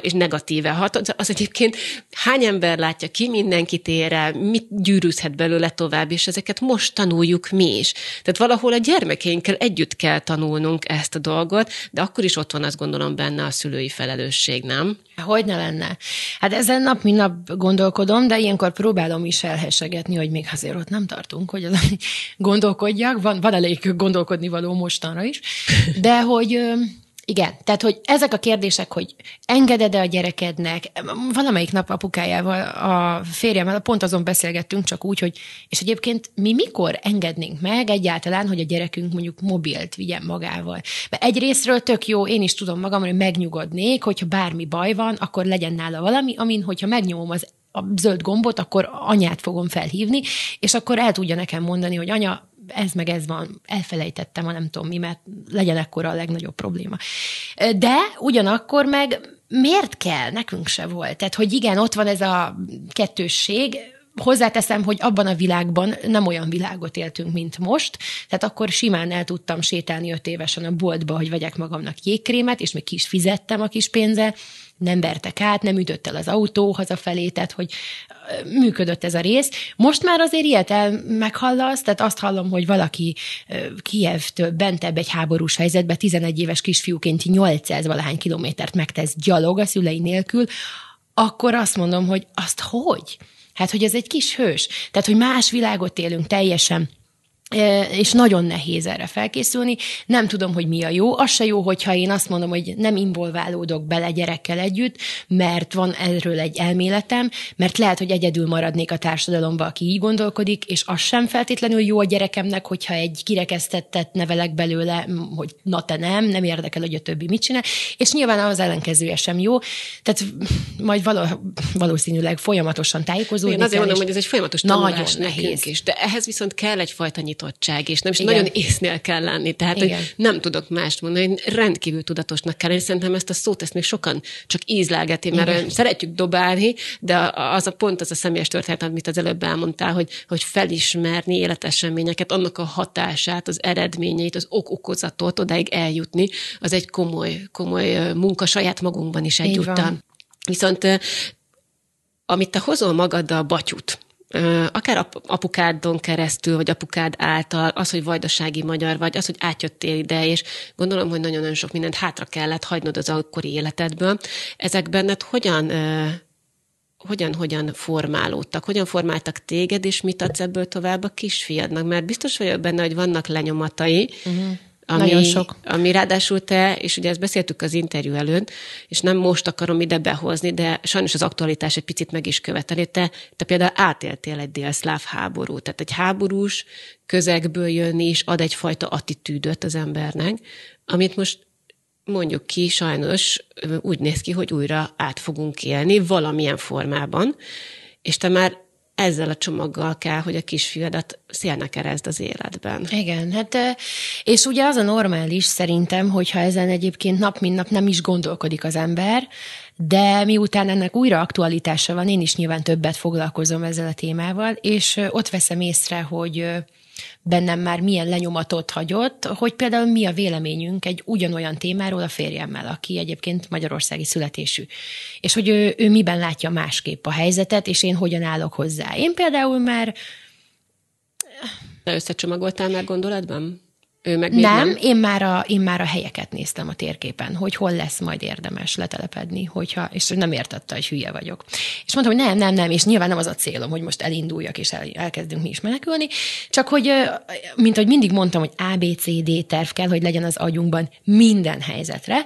és negatíve hat, az egyébként hány ember látja ki, mindenki ére, mit gyűrűzhet belőle tovább, és ezeket most tanuljuk mi is. Tehát valahol a gyermekeinkkel együtt kell tanulnunk ezt a dolgot, de akkor is ott van azt gondolom benne a szülői felelősség, nem? Hogy ne lenne? Hát ezen nap, mint nap gondolkodom, de ilyenkor próbálom is elhesegetni, hogy még azért ott nem tartunk, hogy az, gondolkodjak, van, van elég gondolkodni való mostanra is, de hogy igen, tehát hogy ezek a kérdések, hogy engeded-e a gyerekednek, valamelyik nap apukájával, a férjemmel pont azon beszélgettünk csak úgy, hogy és egyébként mi mikor engednénk meg egyáltalán, hogy a gyerekünk mondjuk mobilt vigyen magával. Mert egyrésztről tök jó, én is tudom magam, hogy megnyugodnék, hogyha bármi baj van, akkor legyen nála valami, amin, hogyha megnyomom az a zöld gombot, akkor anyát fogom felhívni, és akkor el tudja nekem mondani, hogy anya, ez meg ez van, elfelejtettem, a nem tudom mi, mert legyen ekkora a legnagyobb probléma. De ugyanakkor meg miért kell? Nekünk se volt. Tehát, hogy igen, ott van ez a kettősség, hozzáteszem, hogy abban a világban nem olyan világot éltünk, mint most, tehát akkor simán el tudtam sétálni öt évesen a boltba, hogy vegyek magamnak jégkrémet, és még ki is fizettem a kis pénzzel, nem vertek át, nem ütött el az autó hazafelé, tehát hogy működött ez a rész. Most már azért ilyet el meghallasz, tehát azt hallom, hogy valaki Kievtől bentebb egy háborús helyzetbe 11 éves kisfiúként 800 valahány kilométert megtesz gyalog a szülei nélkül, akkor azt mondom, hogy azt hogy? Hát, hogy ez egy kis hős. Tehát, hogy más világot élünk teljesen és nagyon nehéz erre felkészülni. Nem tudom, hogy mi a jó. Az se jó, hogyha én azt mondom, hogy nem involválódok bele gyerekkel együtt, mert van erről egy elméletem, mert lehet, hogy egyedül maradnék a társadalomba, aki így gondolkodik, és az sem feltétlenül jó a gyerekemnek, hogyha egy kirekesztettet nevelek belőle, hogy na te nem, nem érdekel, hogy a többi mit csinál, és nyilván az ellenkezője sem jó. Tehát majd valószínűleg folyamatosan tájékozódni. Én azért kell, mondom, hogy ez egy folyamatos tanulás nagyon nehéz. is, de ehhez viszont kell egyfajta nyitottság nyitottság, és nem is Igen. nagyon észnél kell lenni. Tehát, Igen. hogy nem tudok mást mondani, hogy rendkívül tudatosnak kell lenni. Szerintem ezt a szót, ezt még sokan csak ízlelgeti, mert Igen. szeretjük dobálni, de az a pont, az a személyes történet, amit az előbb elmondtál, hogy, hogy felismerni életeseményeket, annak a hatását, az eredményeit, az ok-okozatot odáig eljutni, az egy komoly, komoly munka saját magunkban is egyúttal. Viszont amit te hozol magaddal a batyut, akár apukádon keresztül, vagy apukád által, az, hogy vajdasági magyar vagy, az, hogy átjöttél ide, és gondolom, hogy nagyon-nagyon sok mindent hátra kellett hagynod az akkori életedből. Ezek benned hogyan hogyan, hogyan formálódtak, hogyan formáltak téged, és mit adsz ebből tovább a kisfiadnak? Mert biztos vagyok benne, hogy vannak lenyomatai, uh-huh ami, Nagyon sok. Ami ráadásul te, és ugye ezt beszéltük az interjú előtt, és nem most akarom ide behozni, de sajnos az aktualitás egy picit meg is követeli. Te, te például átéltél egy délszláv háborút, tehát egy háborús közegből jönni is ad egyfajta attitűdöt az embernek, amit most mondjuk ki, sajnos úgy néz ki, hogy újra át fogunk élni valamilyen formában, és te már ezzel a csomaggal kell, hogy a kisfiadat szélnek erezd az életben. Igen, hát és ugye az a normális szerintem, hogyha ezen egyébként nap mint nap nem is gondolkodik az ember, de miután ennek újra aktualitása van, én is nyilván többet foglalkozom ezzel a témával, és ott veszem észre, hogy bennem már milyen lenyomatot hagyott, hogy például mi a véleményünk egy ugyanolyan témáról a férjemmel, aki egyébként magyarországi születésű. És hogy ő, ő miben látja másképp a helyzetet, és én hogyan állok hozzá. Én például már... Összecsomagoltál már gondolatban? Ő meg még nem, nem. Én, már a, én már a helyeket néztem a térképen, hogy hol lesz majd érdemes letelepedni, hogyha, és nem értette, hogy hülye vagyok. És mondtam, hogy nem, nem, nem, és nyilván nem az a célom, hogy most elinduljak, és el, elkezdünk mi is menekülni, csak hogy, mint ahogy mindig mondtam, hogy ABCD terv kell, hogy legyen az agyunkban minden helyzetre,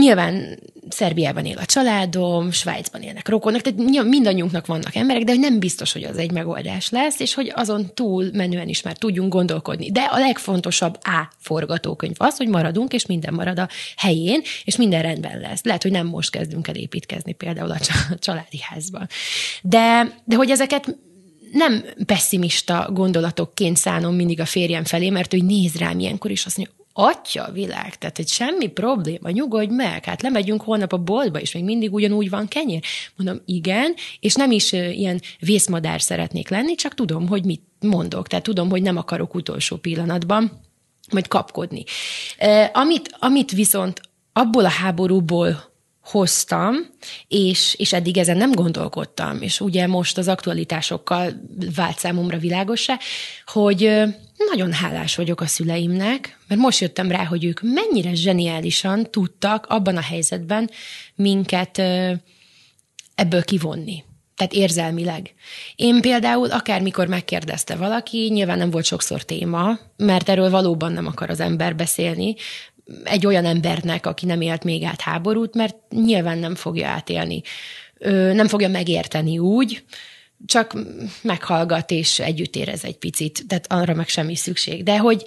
Nyilván Szerbiában él a családom, Svájcban élnek rokonok, tehát mindannyiunknak vannak emberek, de hogy nem biztos, hogy az egy megoldás lesz, és hogy azon túl menően is már tudjunk gondolkodni. De a legfontosabb A forgatókönyv az, hogy maradunk, és minden marad a helyén, és minden rendben lesz. Lehet, hogy nem most kezdünk el építkezni például a családi házban. De, de hogy ezeket nem pessimista gondolatokként szánom mindig a férjem felé, mert hogy néz rám ilyenkor, és azt mondja, atya világ, tehát egy semmi probléma, nyugodj meg, hát lemegyünk holnap a boltba, és még mindig ugyanúgy van kenyér. Mondom, igen, és nem is ilyen vészmadár szeretnék lenni, csak tudom, hogy mit mondok, tehát tudom, hogy nem akarok utolsó pillanatban majd kapkodni. Amit, amit viszont abból a háborúból hoztam, és, és eddig ezen nem gondolkodtam, és ugye most az aktualitásokkal vált számomra világosá, hogy nagyon hálás vagyok a szüleimnek, mert most jöttem rá, hogy ők mennyire zseniálisan tudtak abban a helyzetben minket ebből kivonni. Tehát érzelmileg. Én például akármikor megkérdezte valaki, nyilván nem volt sokszor téma, mert erről valóban nem akar az ember beszélni, egy olyan embernek, aki nem élt még át háborút, mert nyilván nem fogja átélni. Ö, nem fogja megérteni úgy, csak meghallgat és együtt érez egy picit, tehát arra meg semmi szükség. De hogy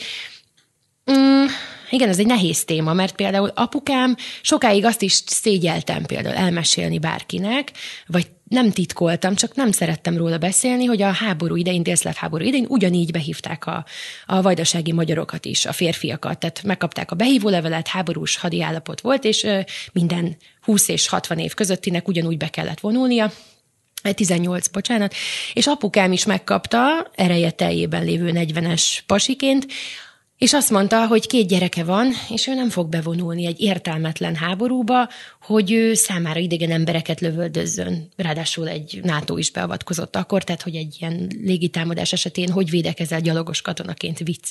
mm, igen, ez egy nehéz téma, mert például apukám sokáig azt is szégyeltem például elmesélni bárkinek, vagy nem titkoltam, csak nem szerettem róla beszélni, hogy a háború idején, délszláv háború idején ugyanígy behívták a, a vajdasági magyarokat is, a férfiakat. Tehát megkapták a behívólevelet, háborús hadi állapot volt, és ö, minden 20 és 60 év közöttinek ugyanúgy be kellett vonulnia 18, bocsánat, és apukám is megkapta ereje teljében lévő 40-es pasiként, és azt mondta, hogy két gyereke van, és ő nem fog bevonulni egy értelmetlen háborúba, hogy ő számára idegen embereket lövöldözzön. Ráadásul egy NATO is beavatkozott akkor, tehát hogy egy ilyen légitámadás esetén hogy védekezel gyalogos katonaként vicc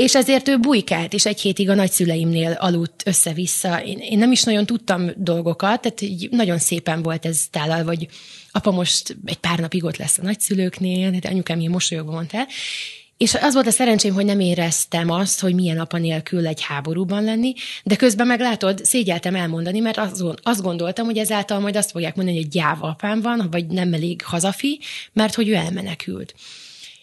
és ezért ő bujkált, és egy hétig a nagyszüleimnél aludt össze-vissza. Én, én nem is nagyon tudtam dolgokat, tehát így nagyon szépen volt ez tálal, vagy apa most egy pár napig ott lesz a nagyszülőknél, de hát anyukám ilyen mosolyogva mondta el. És az volt a szerencsém, hogy nem éreztem azt, hogy milyen apa nélkül egy háborúban lenni, de közben meg látod, szégyeltem elmondani, mert azon, azt gondoltam, hogy ezáltal majd azt fogják mondani, hogy gyáva apám van, vagy nem elég hazafi, mert hogy ő elmenekült.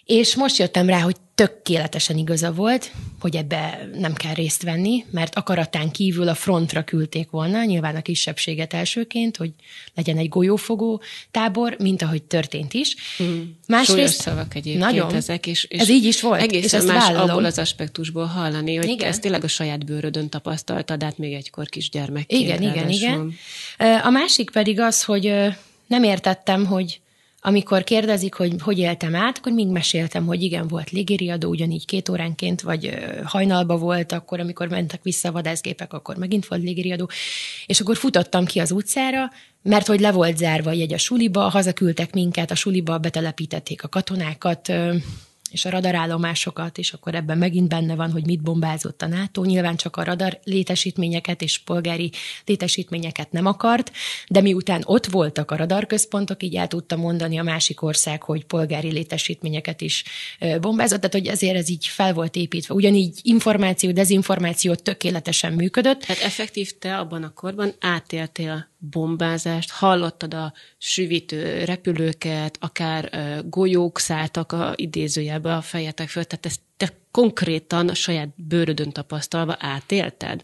És most jöttem rá, hogy tökéletesen igaza volt, hogy ebbe nem kell részt venni, mert akaratán kívül a frontra küldték volna, nyilván a kisebbséget elsőként, hogy legyen egy golyófogó tábor, mint ahogy történt is. Mm. Másrészt, Súlyos szavak egyébként nagyon, ezek, és, és ez így is volt. Egészen és más vállalom. abból az aspektusból hallani, hogy igen. ezt tényleg a saját bőrödön tapasztaltad, hát még egykor kisgyermekként. Igen, ráadásul. igen, igen. A másik pedig az, hogy nem értettem, hogy amikor kérdezik, hogy hogy éltem át, akkor mindig meséltem, hogy igen, volt légiriadó ugyanígy két óránként, vagy hajnalba volt, akkor amikor mentek vissza a vadászgépek, akkor megint volt légériadó, és akkor futottam ki az utcára, mert hogy le volt zárva a jegy a suliba, hazaküldtek minket, a suliba betelepítették a katonákat, és a radarállomásokat, és akkor ebben megint benne van, hogy mit bombázott a NATO. Nyilván csak a radar létesítményeket és polgári létesítményeket nem akart, de miután ott voltak a radarközpontok, így el tudta mondani a másik ország, hogy polgári létesítményeket is bombázott, tehát hogy ezért ez így fel volt építve. Ugyanígy információ, dezinformáció tökéletesen működött. Tehát effektív te abban a korban átéltél bombázást, hallottad a süvítő repülőket, akár golyók szálltak a idézőjelbe a fejetek föl, tehát ezt te konkrétan a saját bőrödön tapasztalva átélted?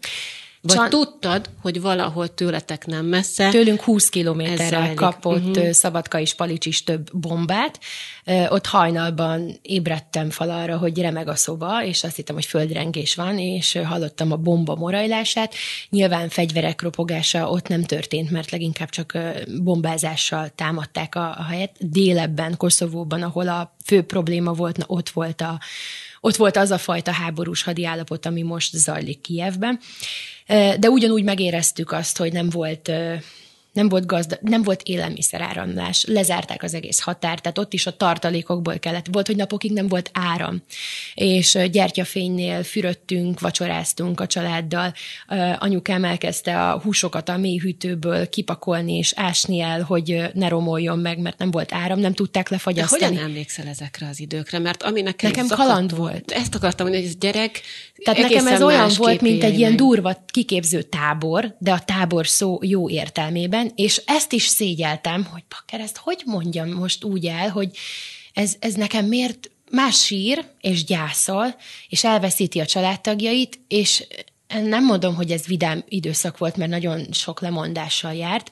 Vagy Csan... tudtad, hogy valahol tőletek nem messze. Tőlünk 20 kilométerre kapott uh-huh. Szabadka és Palics is több bombát. Ott hajnalban ébredtem fel arra, hogy remeg a szoba, és azt hittem, hogy földrengés van, és hallottam a bomba morajlását. Nyilván fegyverek ropogása ott nem történt, mert leginkább csak bombázással támadták a, a helyet. Délebben, Koszovóban, ahol a fő probléma volt, na ott volt a ott volt az a fajta háborús hadiállapot, ami most zajlik Kijevben de ugyanúgy megéreztük azt, hogy nem volt nem volt, gazda, nem volt élelmiszeráramlás, lezárták az egész határt, tehát ott is a tartalékokból kellett. Volt, hogy napokig nem volt áram, és gyertyafénynél fürödtünk, vacsoráztunk a családdal. Anyukám elkezdte a húsokat a mélyhűtőből kipakolni és ásni el, hogy ne romoljon meg, mert nem volt áram, nem tudták lefagyasztani. De hogyan emlékszel ezekre az időkre? Mert ami nekem, nekem szakadt, kaland volt. Ezt akartam mondani, hogy ez gyerek Tehát nekem ez olyan volt, mint egy ilyen durva kiképző tábor, de a tábor szó jó értelmében, igen, és ezt is szégyeltem, hogy pakker, ezt hogy mondjam most úgy el, hogy ez, ez nekem miért más sír és gyászol, és elveszíti a családtagjait, és nem mondom, hogy ez vidám időszak volt, mert nagyon sok lemondással járt,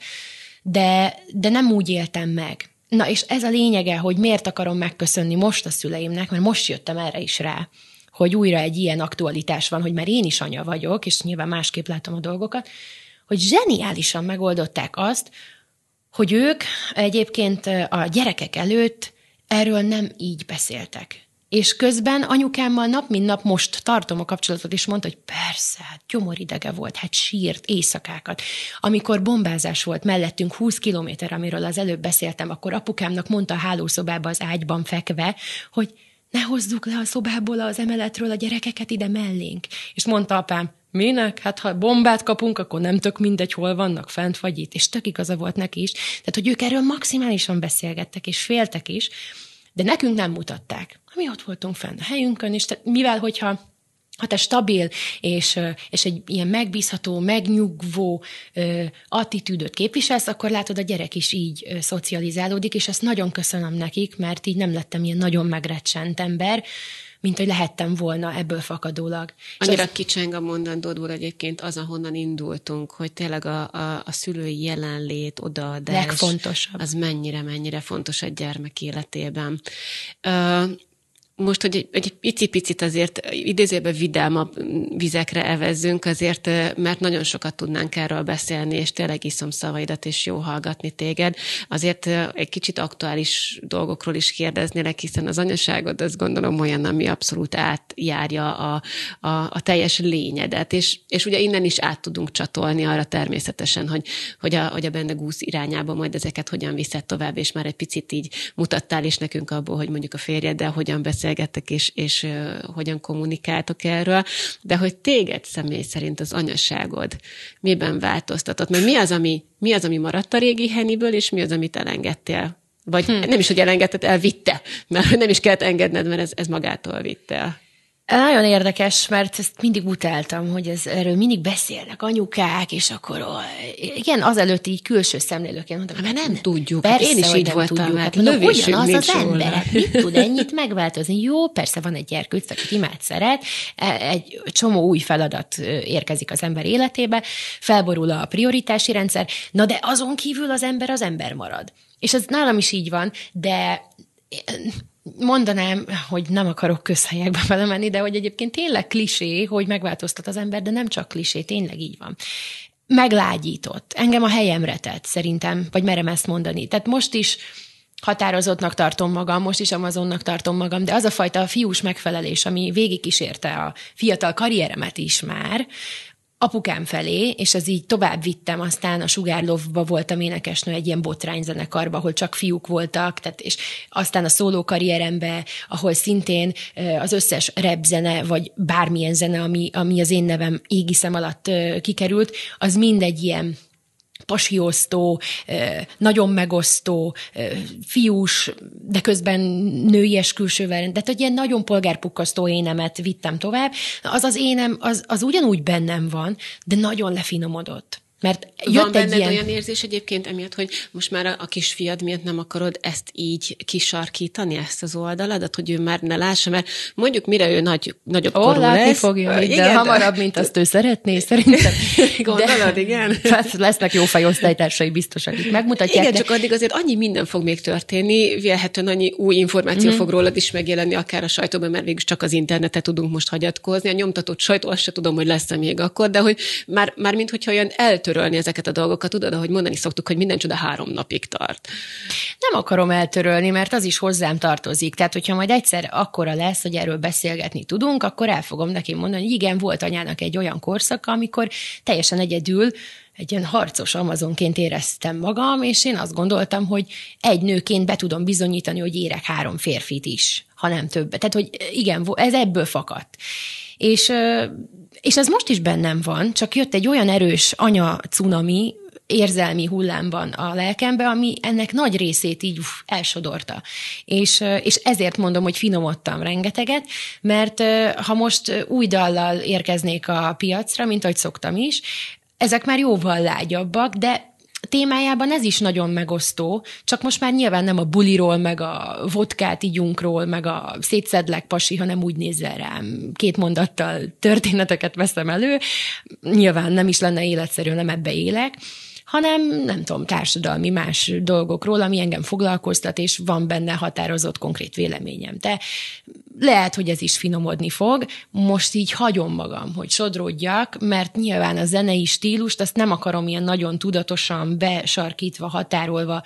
de, de nem úgy éltem meg. Na, és ez a lényege, hogy miért akarom megköszönni most a szüleimnek, mert most jöttem erre is rá, hogy újra egy ilyen aktualitás van, hogy már én is anya vagyok, és nyilván másképp látom a dolgokat, hogy zseniálisan megoldották azt, hogy ők egyébként a gyerekek előtt erről nem így beszéltek. És közben anyukámmal nap mint nap most tartom a kapcsolatot, és mondta, hogy persze, hát gyomoridege volt, hát sírt éjszakákat. Amikor bombázás volt mellettünk 20 kilométer, amiről az előbb beszéltem, akkor apukámnak mondta a hálószobába az ágyban fekve, hogy ne hozzuk le a szobából az emeletről a gyerekeket ide mellénk. És mondta apám, Minek? Hát ha bombát kapunk, akkor nem tök mindegy, hol vannak, fent vagy itt. És tök igaza volt neki is. Tehát, hogy ők erről maximálisan beszélgettek, és féltek is, de nekünk nem mutatták. Mi ott voltunk fent a helyünkön, és tehát, mivel, hogyha ha te stabil és, és egy ilyen megbízható, megnyugvó attitűdöt képviselsz, akkor látod, a gyerek is így szocializálódik, és ezt nagyon köszönöm nekik, mert így nem lettem ilyen nagyon megrecsent ember, mint hogy lehettem volna ebből fakadólag. Annyira az... kicseng a mondandódból egyébként az, ahonnan indultunk, hogy tényleg a, a, a szülői jelenlét, odaadás. Legfontosabb. Az mennyire, mennyire fontos egy gyermek életében. Uh, most, hogy egy, picit icipicit azért idézőben vidámabb vizekre evezzünk, azért, mert nagyon sokat tudnánk erről beszélni, és tényleg iszom szavaidat, és jó hallgatni téged. Azért egy kicsit aktuális dolgokról is kérdeznélek, hiszen az anyaságod azt gondolom olyan, ami abszolút átjárja a, a, a teljes lényedet, és, és ugye innen is át tudunk csatolni arra természetesen, hogy, hogy, a, hogy a benne gúsz irányába majd ezeket hogyan viszed tovább, és már egy picit így mutattál is nekünk abból, hogy mondjuk a férjeddel hogyan beszél beszélgettek, és, és hogyan kommunikáltok erről, de hogy téged személy szerint az anyaságod miben változtatott, mert mi az, ami, mi az, ami maradt a régi heniből, és mi az, amit elengedtél? Vagy hm. nem is, hogy elengedted, elvitte, mert nem is kellett engedned, mert ez, ez magától vitte el. Nagyon érdekes, mert ezt mindig utáltam, hogy ez, erről mindig beszélnek anyukák, és akkor ó, igen, azelőtt így külső szemlélőként mondtam, mert hát nem tudjuk. Persze, hát én is így voltam, tudjuk. hát, hát mondom, ugyanaz az ember, hát mit tud ennyit megváltozni? Jó, persze van egy gyerkőc, akit imád szeret, e, egy csomó új feladat érkezik az ember életébe, felborul a prioritási rendszer, na de azon kívül az ember az ember marad. És ez nálam is így van, de mondanám, hogy nem akarok közhelyekbe belemenni, de hogy egyébként tényleg klisé, hogy megváltoztat az ember, de nem csak klisé, tényleg így van meglágyított, engem a helyemre tett, szerintem, vagy merem ezt mondani. Tehát most is határozottnak tartom magam, most is Amazonnak tartom magam, de az a fajta fiús megfelelés, ami végigkísérte a fiatal karrieremet is már, apukám felé, és az így tovább vittem, aztán a Sugárlovba voltam énekesnő egy ilyen botrányzenekarba, ahol csak fiúk voltak, tehát és aztán a szóló karrierembe, ahol szintén az összes repzene, vagy bármilyen zene, ami, ami az én nevem égiszem alatt kikerült, az mindegy ilyen pasiosztó, nagyon megosztó, fiús, de közben nőies külsővel, de egy ilyen nagyon polgárpukkasztó énemet vittem tovább. Az az énem, az, az ugyanúgy bennem van, de nagyon lefinomodott. Mert jött Van benned ilyen... olyan érzés egyébként emiatt, hogy most már a, kisfiad miatt nem akarod ezt így kisarkítani, ezt az oldaladat, hogy ő már ne lássa, mert mondjuk mire ő nagy, nagyobb Ó, korú lesz. fogja, de igen, hamarabb, mint azt ő szeretné, szerintem. Gondolod, de, igen. Lesznek jó fejosztálytársai biztos, akik megmutatják. Igen, de... csak addig azért annyi minden fog még történni, vélhetően annyi új információ mm. fog rólad is megjelenni, akár a sajtóban, mert végül csak az internetet tudunk most hagyatkozni. A nyomtatott sajtó, azt se tudom, hogy lesz-e még akkor, de hogy már, már hogyha olyan eltört eltörölni ezeket a dolgokat, tudod, ahogy mondani szoktuk, hogy minden csoda három napig tart. Nem akarom eltörölni, mert az is hozzám tartozik. Tehát, hogyha majd egyszer akkora lesz, hogy erről beszélgetni tudunk, akkor el fogom neki mondani, hogy igen, volt anyának egy olyan korszaka, amikor teljesen egyedül egy ilyen harcos amazonként éreztem magam, és én azt gondoltam, hogy egy nőként be tudom bizonyítani, hogy érek három férfit is, ha nem többet. Tehát, hogy igen, ez ebből fakadt. És, és ez most is bennem van, csak jött egy olyan erős anya cunami, érzelmi hullámban a lelkembe, ami ennek nagy részét így uf, elsodorta. És, és ezért mondom, hogy finomodtam rengeteget, mert ha most új dallal érkeznék a piacra, mint ahogy szoktam is, ezek már jóval lágyabbak, de témájában ez is nagyon megosztó, csak most már nyilván nem a buliról, meg a vodkát ígyunkról, meg a szétszedlek pasi, hanem úgy nézel rám. Két mondattal történeteket veszem elő. Nyilván nem is lenne életszerű, nem ebbe élek hanem nem tudom, társadalmi más dolgokról, ami engem foglalkoztat, és van benne határozott konkrét véleményem. De lehet, hogy ez is finomodni fog, most így hagyom magam, hogy sodródjak, mert nyilván a zenei stílust azt nem akarom ilyen nagyon tudatosan besarkítva, határolva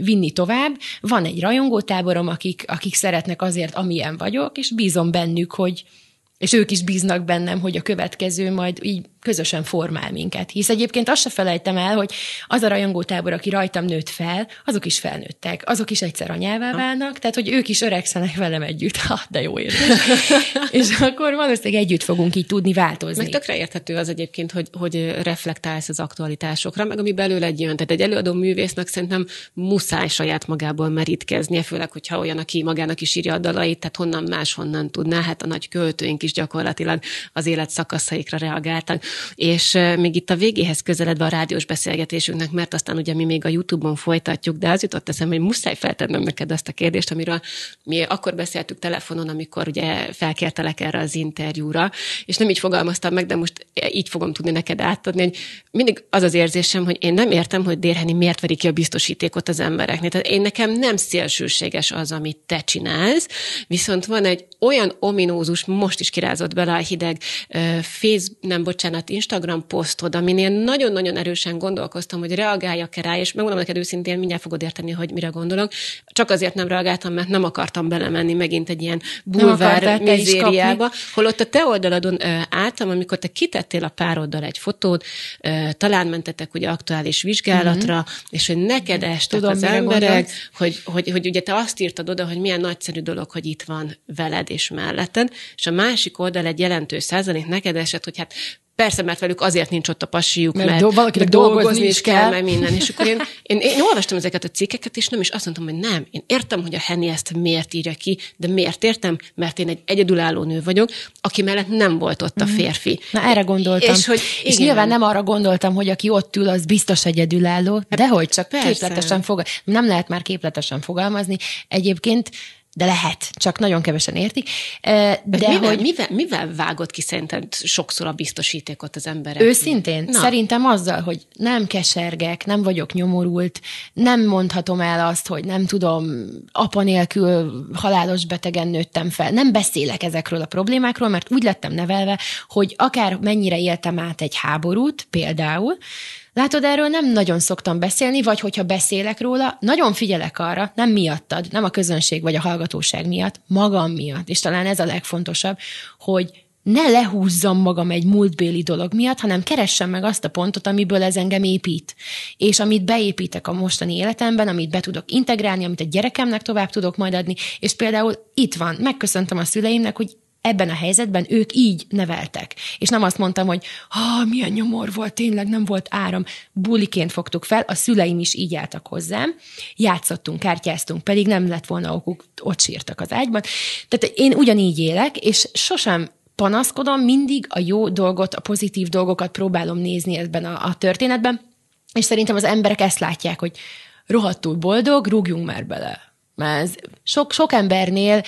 vinni tovább. Van egy rajongótáborom, akik, akik szeretnek azért, amilyen vagyok, és bízom bennük, hogy és ők is bíznak bennem, hogy a következő majd így közösen formál minket. Hisz egyébként azt se felejtem el, hogy az a rajongótábor, aki rajtam nőtt fel, azok is felnőttek, azok is egyszer anyává válnak, tehát hogy ők is öregszenek velem együtt. Ha, de jó érzés. és akkor valószínűleg együtt fogunk így tudni változni. Meg tökre érthető az egyébként, hogy, hogy reflektálsz az aktualitásokra, meg ami belőled jön. Tehát egy előadó művésznek szerintem muszáj saját magából merítkeznie, főleg, hogyha olyan, aki magának is írja a dalait, tehát honnan máshonnan tudná, hát a nagy költőink is gyakorlatilag az élet szakaszaikra reagáltak és még itt a végéhez közeledve a rádiós beszélgetésünknek, mert aztán ugye mi még a YouTube-on folytatjuk, de az jutott eszembe, hogy muszáj feltennem neked azt a kérdést, amiről mi akkor beszéltük telefonon, amikor ugye felkértelek erre az interjúra, és nem így fogalmaztam meg, de most így fogom tudni neked átadni, hogy mindig az az érzésem, hogy én nem értem, hogy Dérheni miért verik ki a biztosítékot az embereknél. Tehát én nekem nem szélsőséges az, amit te csinálsz, viszont van egy olyan ominózus, most is kirázott bele a hideg, Facebook, nem bocsánat, bocsánat, Instagram posztod, amin én nagyon-nagyon erősen gondolkoztam, hogy reagáljak-e rá, és megmondom neked őszintén, mindjárt fogod érteni, hogy mire gondolok. Csak azért nem reagáltam, mert nem akartam belemenni megint egy ilyen bulvár mizériába, holott a te oldaladon ö, álltam, amikor te kitettél a pároddal egy fotót, ö, talán mentetek ugye aktuális vizsgálatra, mm-hmm. és hogy neked estek Tudom, az emberek, hogy, hogy, hogy ugye te azt írtad oda, hogy milyen nagyszerű dolog, hogy itt van veled és melletted, és a másik oldal egy jelentős százalék neked esett, hogy hát Persze, mert velük azért nincs ott a pasiuk, mert, mert do- valakinek dolgozni, is kell, kell, mert minden. És akkor én, én, én olvastam ezeket a cikkeket, és nem is azt mondtam, hogy nem. Én értem, hogy a Henny ezt miért írja ki, de miért értem? Mert én egy egyedülálló nő vagyok, aki mellett nem volt ott a mhm. férfi. Na, erre gondoltam. És, hogy, igen. és nyilván nem arra gondoltam, hogy aki ott ül, az biztos egyedülálló, hát de hogy csak persze. képletesen fog, nem lehet már képletesen fogalmazni. Egyébként de lehet, csak nagyon kevesen értik. De mivel, hogy mivel, mivel vágott ki szerinted sokszor a biztosítékot az emberek? Őszintén? Na. Szerintem azzal, hogy nem kesergek, nem vagyok nyomorult, nem mondhatom el azt, hogy nem tudom, apa nélkül halálos betegen nőttem fel. Nem beszélek ezekről a problémákról, mert úgy lettem nevelve, hogy akár mennyire éltem át egy háborút például, Látod, erről nem nagyon szoktam beszélni, vagy hogyha beszélek róla, nagyon figyelek arra, nem miattad, nem a közönség vagy a hallgatóság miatt, magam miatt, és talán ez a legfontosabb, hogy ne lehúzzam magam egy múltbéli dolog miatt, hanem keressem meg azt a pontot, amiből ez engem épít. És amit beépítek a mostani életemben, amit be tudok integrálni, amit a gyerekemnek tovább tudok majd adni. És például itt van, megköszöntem a szüleimnek, hogy ebben a helyzetben ők így neveltek. És nem azt mondtam, hogy ha milyen nyomor volt, tényleg nem volt áram. Buliként fogtuk fel, a szüleim is így álltak hozzám. Játszottunk, kártyáztunk, pedig nem lett volna okuk, ott sírtak az ágyban. Tehát én ugyanígy élek, és sosem panaszkodom, mindig a jó dolgot, a pozitív dolgokat próbálom nézni ebben a, a történetben, és szerintem az emberek ezt látják, hogy rohadtul boldog, rúgjunk már bele már ez sok, sok embernél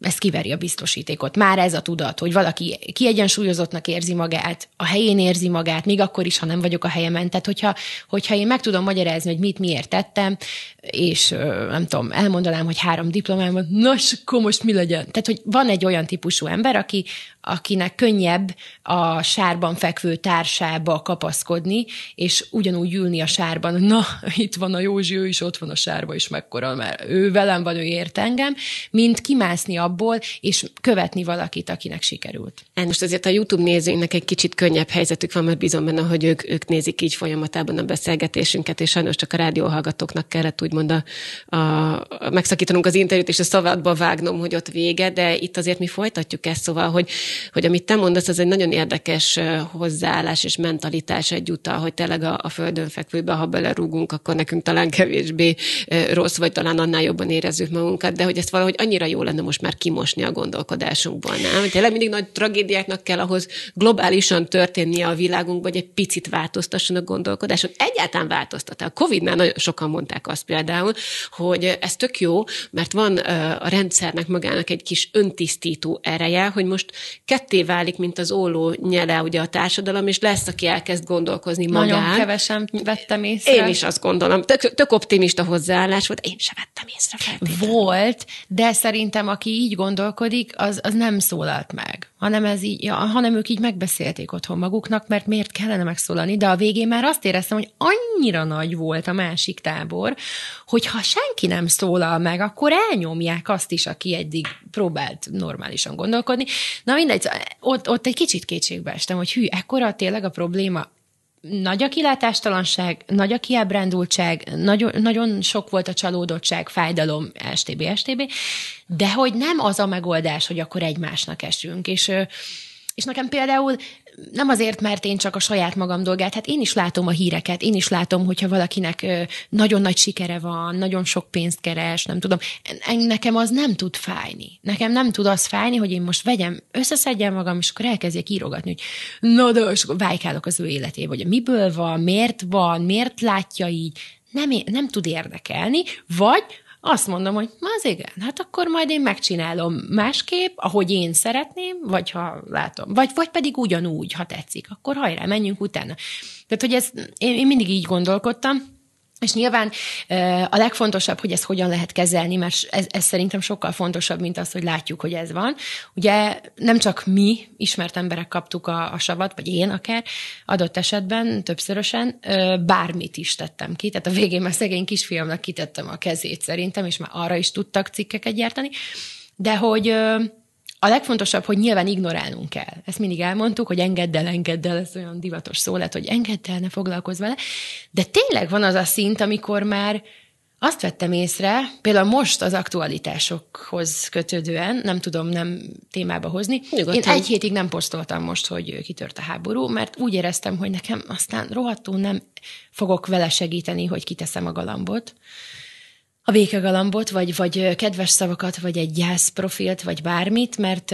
ez kiveri a biztosítékot. Már ez a tudat, hogy valaki kiegyensúlyozottnak érzi magát, a helyén érzi magát, még akkor is, ha nem vagyok a helyemen. Tehát, hogyha, hogyha én meg tudom magyarázni, hogy mit miért tettem, és nem tudom, elmondanám, hogy három diplomám van, na, akkor most mi legyen? Tehát, hogy van egy olyan típusú ember, aki, akinek könnyebb a sárban fekvő társába kapaszkodni, és ugyanúgy ülni a sárban, na, itt van a Józsi, ő is ott van a sárba, és mekkora mert ő velem van ő ért engem, mint kimászni abból, és követni valakit, akinek sikerült. Most azért a YouTube nézőinek egy kicsit könnyebb helyzetük van, mert bízom benne, hogy ők, ők nézik így folyamatában a beszélgetésünket, és sajnos csak a rádióhallgatóknak kellett úgymond a, a, a megszakítanunk az interjút, és a szavadba vágnom, hogy ott vége, de itt azért mi folytatjuk ezt, szóval, hogy, hogy amit te mondasz, az egy nagyon érdekes hozzáállás és mentalitás egyúttal, hogy tényleg a, a földön fekvőbe, ha belerúgunk, akkor nekünk talán kevésbé rossz, vagy talán talán annál jobban érezzük magunkat, de hogy ezt valahogy annyira jó lenne most már kimosni a gondolkodásunkból, nem? tényleg mindig nagy tragédiáknak kell ahhoz globálisan történnie a világunkban, hogy egy picit változtasson a gondolkodáson. Egyáltalán változtat. A Covid-nál nagyon sokan mondták azt például, hogy ez tök jó, mert van a rendszernek magának egy kis öntisztító ereje, hogy most ketté válik, mint az óló nyele ugye a társadalom, és lesz, aki elkezd gondolkozni magán. Nagyon kevesen vettem észre. Én is azt gondolom. Tök, tök optimista hozzáállás volt. Én se vettem észre feltétlenül. Volt, de szerintem aki így gondolkodik, az, az nem szólalt meg, hanem, ez így, ja, hanem ők így megbeszélték otthon maguknak, mert miért kellene megszólalni, de a végén már azt éreztem, hogy annyira nagy volt a másik tábor, hogy ha senki nem szólal meg, akkor elnyomják azt is, aki eddig próbált normálisan gondolkodni. Na mindegy, ott, ott egy kicsit kétségbe estem, hogy hű, ekkora tényleg a probléma, nagy a kilátástalanság, nagy a kiábrándultság, nagyon, nagyon sok volt a csalódottság, fájdalom, stb. stb. De hogy nem az a megoldás, hogy akkor egymásnak esünk. És, és nekem például nem azért, mert én csak a saját magam dolgát, hát én is látom a híreket, én is látom, hogyha valakinek nagyon nagy sikere van, nagyon sok pénzt keres, nem tudom. Nekem az nem tud fájni. Nekem nem tud az fájni, hogy én most vegyem, összeszedjem magam, és akkor elkezdjek írogatni, hogy na de, és vájkálok az ő életébe, hogy miből van, miért van, miért látja így. Nem, nem tud érdekelni, vagy azt mondom, hogy az igen, hát akkor majd én megcsinálom másképp, ahogy én szeretném, vagy ha látom, vagy, vagy pedig ugyanúgy, ha tetszik, akkor hajrá, menjünk utána. Tehát, hogy ez, én, én mindig így gondolkodtam, és nyilván a legfontosabb, hogy ezt hogyan lehet kezelni, mert ez, ez szerintem sokkal fontosabb, mint az, hogy látjuk, hogy ez van. Ugye nem csak mi, ismert emberek kaptuk a, a savat, vagy én akár, adott esetben többszörösen, bármit is tettem ki. Tehát a végén már szegény kisfiamnak kitettem a kezét szerintem, és már arra is tudtak cikkeket gyártani. De hogy a legfontosabb, hogy nyilván ignorálnunk kell. Ezt mindig elmondtuk, hogy engedd el, engedd el, ez olyan divatos szó lett, hogy engedd el, ne foglalkozz vele. De tényleg van az a szint, amikor már azt vettem észre, például most az aktualitásokhoz kötődően, nem tudom nem témába hozni, Nyugodtan. én egy hétig nem posztoltam most, hogy kitört a háború, mert úgy éreztem, hogy nekem aztán rohadtul nem fogok vele segíteni, hogy kiteszem a galambot a békegalambot, vagy, vagy kedves szavakat, vagy egy gyászprofilt, vagy bármit, mert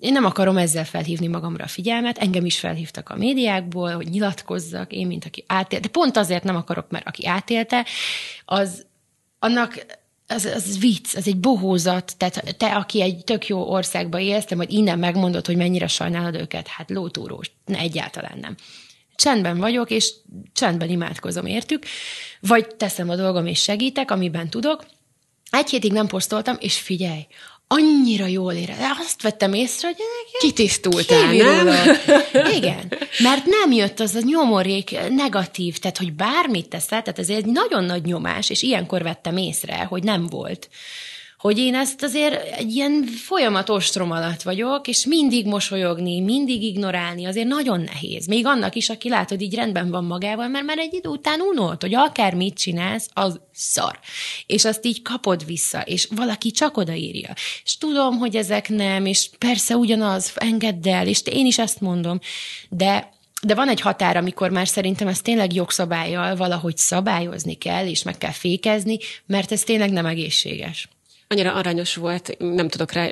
én nem akarom ezzel felhívni magamra a figyelmet, engem is felhívtak a médiákból, hogy nyilatkozzak, én, mint aki átélte, de pont azért nem akarok, mert aki átélte, az annak az, az vicc, az egy bohózat, tehát te, aki egy tök jó országba élsz, te majd innen megmondod, hogy mennyire sajnálod őket, hát lótúrós, ne, egyáltalán nem csendben vagyok, és csendben imádkozom értük, vagy teszem a dolgom, és segítek, amiben tudok. Egy hétig nem posztoltam, és figyelj, annyira jól De Azt vettem észre, hogy eh, kitisztultál, nem? Igen, mert nem jött az a nyomorék negatív, tehát hogy bármit teszel, tehát ez egy nagyon nagy nyomás, és ilyenkor vettem észre, hogy nem volt hogy én ezt azért egy ilyen folyamat ostrom alatt vagyok, és mindig mosolyogni, mindig ignorálni azért nagyon nehéz. Még annak is, aki látod, így rendben van magával, mert már egy idő után unolt, hogy akár csinálsz, az szar. És azt így kapod vissza, és valaki csak odaírja. És tudom, hogy ezek nem, és persze ugyanaz, engedd el, és én is ezt mondom, de de van egy határ, amikor már szerintem ezt tényleg jogszabályjal valahogy szabályozni kell, és meg kell fékezni, mert ez tényleg nem egészséges annyira aranyos volt, nem tudok rá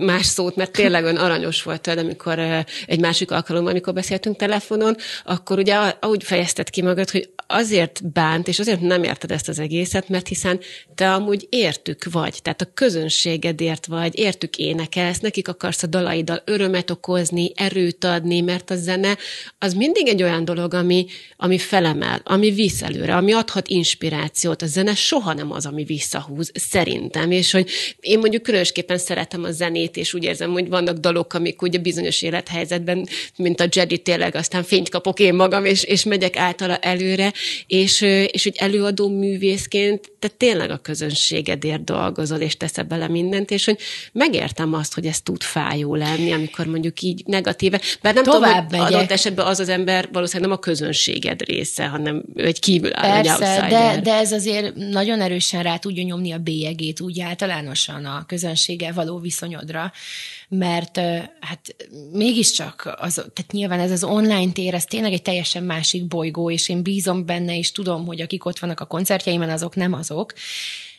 más szót, mert tényleg olyan aranyos volt tőled, amikor eh, egy másik alkalommal, amikor beszéltünk telefonon, akkor ugye úgy fejezted ki magad, hogy azért bánt, és azért nem érted ezt az egészet, mert hiszen te amúgy értük vagy, tehát a közönségedért vagy, értük énekelsz, nekik akarsz a dalaiddal örömet okozni, erőt adni, mert a zene az mindig egy olyan dolog, ami, ami felemel, ami visz előre, ami adhat inspirációt. A zene soha nem az, ami visszahúz, szerintem, és hogy én mondjuk különösképpen szeretem a zenét, és úgy érzem, hogy vannak dalok, amik ugye bizonyos élethelyzetben, mint a Jedi tényleg, aztán fényt kapok én magam, és, és megyek általa előre, és, és hogy előadó művészként te tényleg a közönségedért dolgozol, és teszed bele mindent, és hogy megértem azt, hogy ez tud fájó lenni, amikor mondjuk így negatíve, bár nem Tovább tudom, hogy adott esetben az az ember valószínűleg nem a közönséged része, hanem ő egy kívülálló, egy outsider. de, de ez azért nagyon erősen rá tudja nyomni a bélyegét úgy általánosan a közönséggel való viszonyodra, mert hát mégiscsak, az, tehát nyilván ez az online tér, ez tényleg egy teljesen másik bolygó, és én bízom benne, és tudom, hogy akik ott vannak a koncertjeimen, azok nem azok,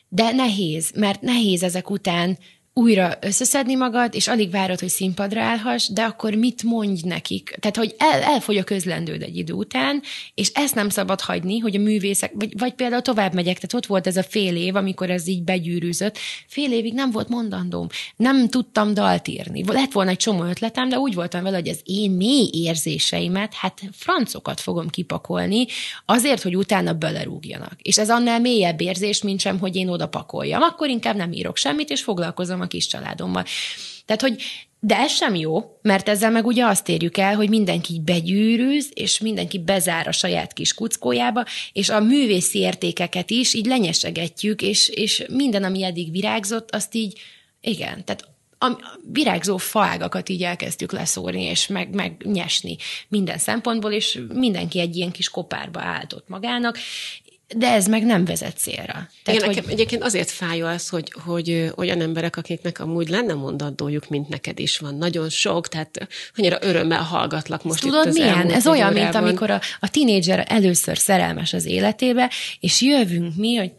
de nehéz, mert nehéz ezek után újra összeszedni magad, és alig várod, hogy színpadra állhass, de akkor mit mondj nekik? Tehát, hogy el, elfogy a közlendőd egy idő után, és ezt nem szabad hagyni, hogy a művészek, vagy, vagy például tovább megyek, tehát ott volt ez a fél év, amikor ez így begyűrűzött, fél évig nem volt mondandóm, nem tudtam dalt írni. Lett volna egy csomó ötletem, de úgy voltam vele, hogy az én mély érzéseimet, hát francokat fogom kipakolni, azért, hogy utána belerúgjanak. És ez annál mélyebb érzés, mint sem, hogy én oda pakoljam. Akkor inkább nem írok semmit, és foglalkozom a kis családommal. Tehát, hogy de ez sem jó, mert ezzel meg ugye azt érjük el, hogy mindenki begyűrűz, és mindenki bezár a saját kis kuckójába, és a művészi értékeket is így lenyesegetjük, és, és minden, ami eddig virágzott, azt így, igen, tehát a virágzó faágakat így elkezdtük leszórni, és meg, megnyesni minden szempontból, és mindenki egy ilyen kis kopárba áltott magának, de ez meg nem vezet célra. Tehát, Igen, hogy... nekem egyébként azért fájó az, hogy, hogy olyan emberek, akiknek amúgy lenne mondandójuk, mint neked is van. Nagyon sok, tehát annyira örömmel hallgatlak most Tudod, itt milyen? Ez olyan, mint amikor a, a tinédzser először szerelmes az életébe, és jövünk mi, hogy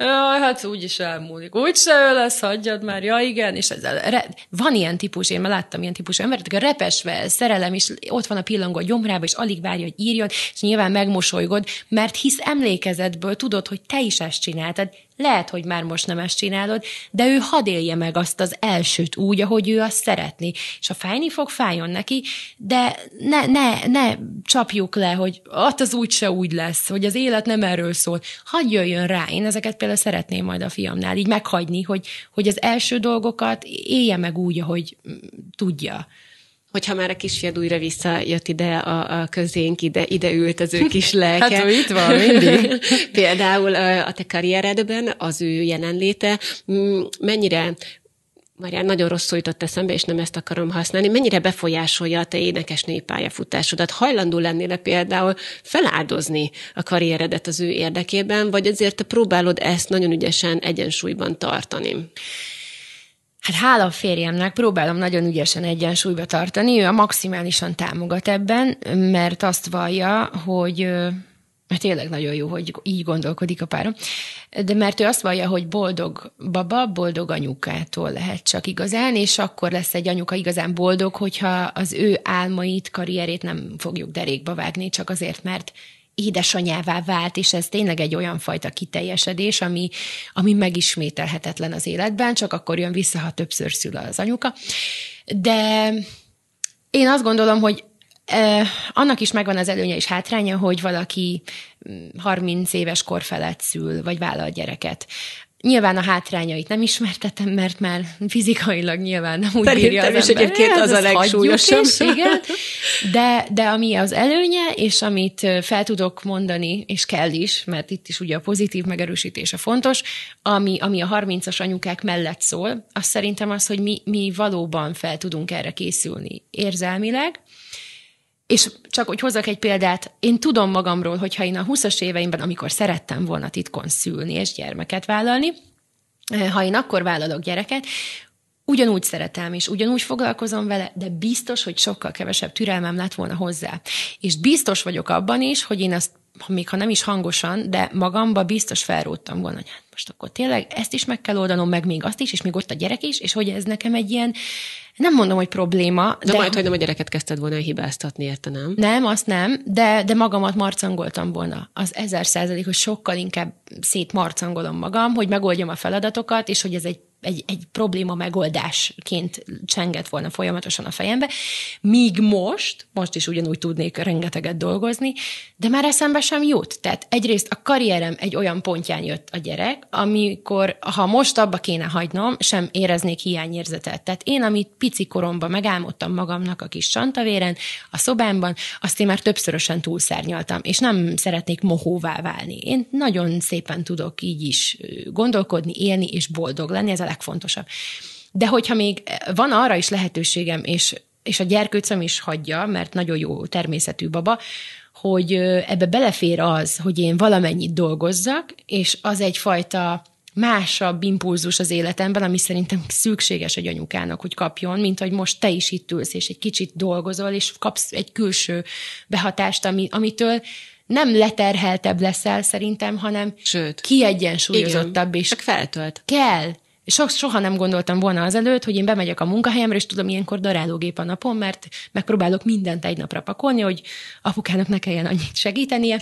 Jaj, hát is elmúlik. se ő lesz, hagyjad már, ja igen. És ez, re, van ilyen típus, én már láttam ilyen típusú embert, a repesve szerelem, és ott van a pillangó a gyomrába, és alig várja, hogy írjon, és nyilván megmosolygod, mert hisz emlékezetből tudod, hogy te is ezt csináltad, lehet, hogy már most nem ezt csinálod, de ő hadd élje meg azt az elsőt úgy, ahogy ő azt szeretni. És ha fájni fog, fájjon neki, de ne, ne, ne csapjuk le, hogy ott az úgyse úgy lesz, hogy az élet nem erről szól. Hadd jöjjön rá. Én ezeket például szeretném majd a fiamnál így meghagyni, hogy, hogy az első dolgokat élje meg úgy, ahogy tudja hogyha már a kisfiad újra visszajött ide a, a közénk, ide, ide ült az ő kis lelke. hát ő itt van mindig. Például a te karrieredben az ő jelenléte mm, mennyire Marján, nagyon rosszul jutott eszembe, és nem ezt akarom használni. Mennyire befolyásolja a te énekes futásodat Hajlandó lennél például feláldozni a karrieredet az ő érdekében, vagy azért te próbálod ezt nagyon ügyesen egyensúlyban tartani? Hát hála a férjemnek, próbálom nagyon ügyesen egyensúlyba tartani, ő a maximálisan támogat ebben, mert azt vallja, hogy mert hát tényleg nagyon jó, hogy így gondolkodik a párom, de mert ő azt vallja, hogy boldog baba, boldog anyukától lehet csak igazán, és akkor lesz egy anyuka igazán boldog, hogyha az ő álmait, karrierét nem fogjuk derékba vágni, csak azért, mert édesanyává vált, és ez tényleg egy olyan fajta kiteljesedés, ami, ami megismételhetetlen az életben, csak akkor jön vissza, ha többször szül az anyuka. De én azt gondolom, hogy annak is megvan az előnye és hátránya, hogy valaki 30 mm, éves kor felett szül, vagy vállal gyereket. Nyilván a hátrányait nem ismertetem, mert már fizikailag nyilván nem úgy írja az is ember. egyébként az, hát, az a legsúlyosabb. Is, igen. De, de ami az előnye, és amit fel tudok mondani, és kell is, mert itt is ugye a pozitív megerősítése fontos, ami, ami a 30-as anyukák mellett szól, az szerintem az, hogy mi, mi valóban fel tudunk erre készülni érzelmileg, és csak, hogy hozzak egy példát, én tudom magamról, hogyha én a 20-as éveimben, amikor szerettem volna titkon szülni és gyermeket vállalni, eh, ha én akkor vállalok gyereket, ugyanúgy szeretem, és ugyanúgy foglalkozom vele, de biztos, hogy sokkal kevesebb türelmem lett volna hozzá. És biztos vagyok abban is, hogy én azt még ha nem is hangosan, de magamba biztos felrúgtam volna, hogy hát most akkor tényleg ezt is meg kell oldanom, meg még azt is, és még ott a gyerek is, és hogy ez nekem egy ilyen, nem mondom, hogy probléma. De, de majd, hogy nem a gyereket kezdted volna hibáztatni, érte, nem? Nem, azt nem, de, de magamat marcangoltam volna. Az ezer százalék, hogy sokkal inkább szétmarcangolom magam, hogy megoldjam a feladatokat, és hogy ez egy egy, egy probléma megoldásként csengett volna folyamatosan a fejembe, míg most, most is ugyanúgy tudnék rengeteget dolgozni, de már eszembe sem jut. Tehát egyrészt a karrierem egy olyan pontján jött a gyerek, amikor ha most abba kéne hagynom, sem éreznék hiányérzetet. Tehát én, amit pici koromban megálmodtam magamnak a kis csantavéren, a szobámban, azt én már többszörösen túlszárnyaltam, és nem szeretnék mohóvá válni. Én nagyon szépen tudok így is gondolkodni, élni és boldog lenni, ez a legfontosabb. De hogyha még van arra is lehetőségem, és, és a gyerkőcöm is hagyja, mert nagyon jó természetű baba, hogy ebbe belefér az, hogy én valamennyit dolgozzak, és az egyfajta másabb impulzus az életemben, ami szerintem szükséges egy anyukának, hogy kapjon, mint hogy most te is itt ülsz, és egy kicsit dolgozol, és kapsz egy külső behatást, ami, amitől nem leterheltebb leszel szerintem, hanem Sőt, kiegyensúlyozottabb. Igen, és csak feltölt. Kell, és soha nem gondoltam volna azelőtt, hogy én bemegyek a munkahelyemre, és tudom, ilyenkor darálógép a napon, mert megpróbálok mindent egy napra pakolni, hogy apukának ne kelljen annyit segítenie.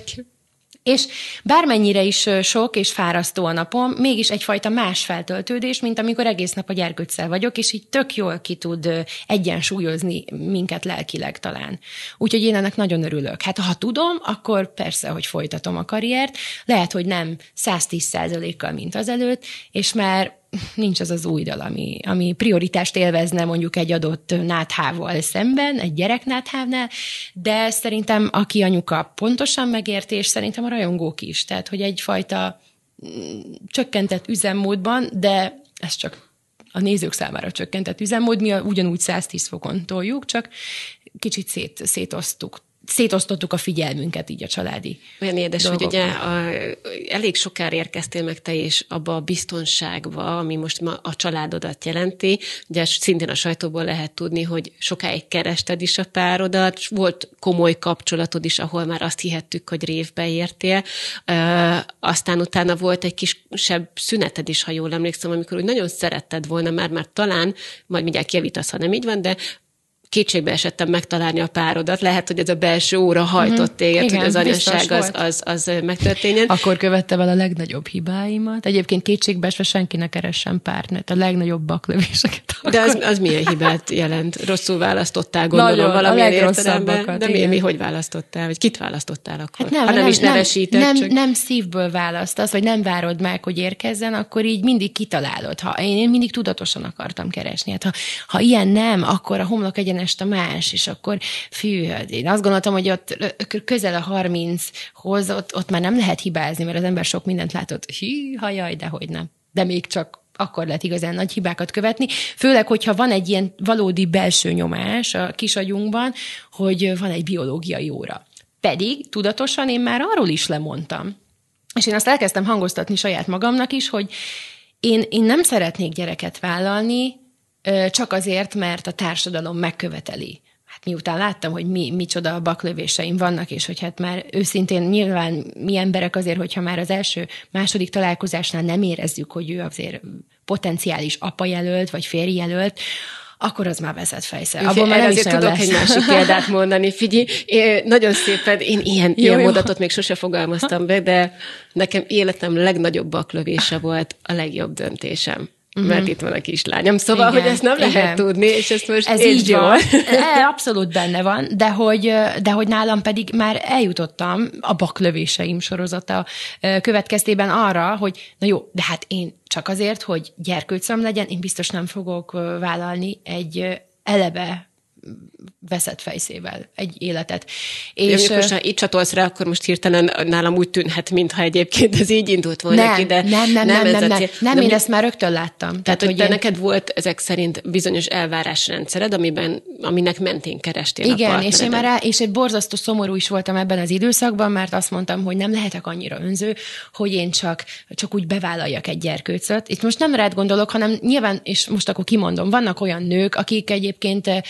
És bármennyire is sok és fárasztó a napom, mégis egyfajta más feltöltődés, mint amikor egész nap a gyerkőccel vagyok, és így tök jól ki tud egyensúlyozni minket lelkileg talán. Úgyhogy én ennek nagyon örülök. Hát ha tudom, akkor persze, hogy folytatom a karriert, lehet, hogy nem 110%-kal, mint azelőtt, és már nincs az az új dal, ami, ami prioritást élvezne mondjuk egy adott náthával szemben, egy gyerek náthávnál, de szerintem aki anyuka pontosan megérti, és szerintem a rajongók is, tehát hogy egyfajta mm, csökkentett üzemmódban, de ez csak a nézők számára csökkentett üzemmód, mi ugyanúgy 110 fokon toljuk, csak kicsit szét, szétosztuk szétosztottuk a figyelmünket így a családi Olyan édes, dolgokra. hogy ugye a, elég sokára érkeztél meg te is abba a biztonságba, ami most ma a családodat jelenti. Ugye szintén a sajtóból lehet tudni, hogy sokáig kerested is a párodat, volt komoly kapcsolatod is, ahol már azt hihettük, hogy révbe értél. Ö, aztán utána volt egy kisebb szüneted is, ha jól emlékszem, amikor úgy nagyon szeretted volna, már már talán, majd mindjárt kievítasz, ha nem így van, de kétségbe esettem megtalálni a párodat. Lehet, hogy ez a belső óra hajtott uh-huh. téged, hogy az anyaság az, az, az megtörténjen. Akkor követte el a legnagyobb hibáimat. Egyébként kétségbe esve senki ne keressen mert A legnagyobb baklövéseket. Akkor. De az, az milyen hibát jelent? Rosszul választottál, gondolom, Nagyon, a értelemben. De mi, mi, hogy választottál? Vagy kit választottál akkor? Hát nem, ha nem, nem is nevesített. Nem, csak... nem szívből választasz, vagy nem várod meg, hogy érkezzen, akkor így mindig kitalálod. Ha én, én mindig tudatosan akartam keresni. Hát ha, ha ilyen nem, akkor a homlok egyen egyenest a más, és akkor fű, én azt gondoltam, hogy ott közel a 30-hoz, ott, ott már nem lehet hibázni, mert az ember sok mindent látott. Hű, hajaj, de hogy nem. De még csak akkor lehet igazán nagy hibákat követni, főleg, hogyha van egy ilyen valódi belső nyomás a kisagyunkban, hogy van egy biológiai óra. Pedig tudatosan én már arról is lemondtam. És én azt elkezdtem hangoztatni saját magamnak is, hogy én, én nem szeretnék gyereket vállalni, csak azért, mert a társadalom megköveteli hát miután láttam, hogy mi, micsoda baklövéseim vannak, és hogy hát már őszintén nyilván mi emberek azért, hogyha már az első, második találkozásnál nem érezzük, hogy ő azért potenciális apa jelölt, vagy férj jelölt, akkor az már vezet fejszel. Abban már azért tudok lesz. egy másik példát mondani. Figyelj, én, eh, nagyon szépen, én ilyen, jó, ilyen jó. mondatot még sose fogalmaztam be, de nekem életem legnagyobb baklövése volt a legjobb döntésem uh-huh. mert itt van a kislányom. Szóval, igen, hogy ezt nem igen. lehet tudni, és ezt most Ez így van. van. E, abszolút benne van, de hogy, de hogy nálam pedig már eljutottam a baklövéseim sorozata e, következtében arra, hogy na jó, de hát én csak azért, hogy gyerkőcöm legyen, én biztos nem fogok e, vállalni egy eleve veszett fejszével egy életet. És most, ha itt csatolsz rá, akkor most hirtelen nálam úgy tűnhet, mintha egyébként ez így indult volna nem, ki, de nem, nem, nem, nem, nem, nem, nem, nem én ezt már rögtön láttam. Tehát, hogy, hogy te én... neked volt ezek szerint bizonyos elvárásrendszered, amiben aminek mentén kerestél Igen, a és én már és egy borzasztó szomorú is voltam ebben az időszakban, mert azt mondtam, hogy nem lehetek annyira önző, hogy én csak, csak úgy bevállaljak egy gyerkőcöt. Itt most nem rád gondolok, hanem nyilván, és most akkor kimondom, vannak olyan nők, akik egyébként eh,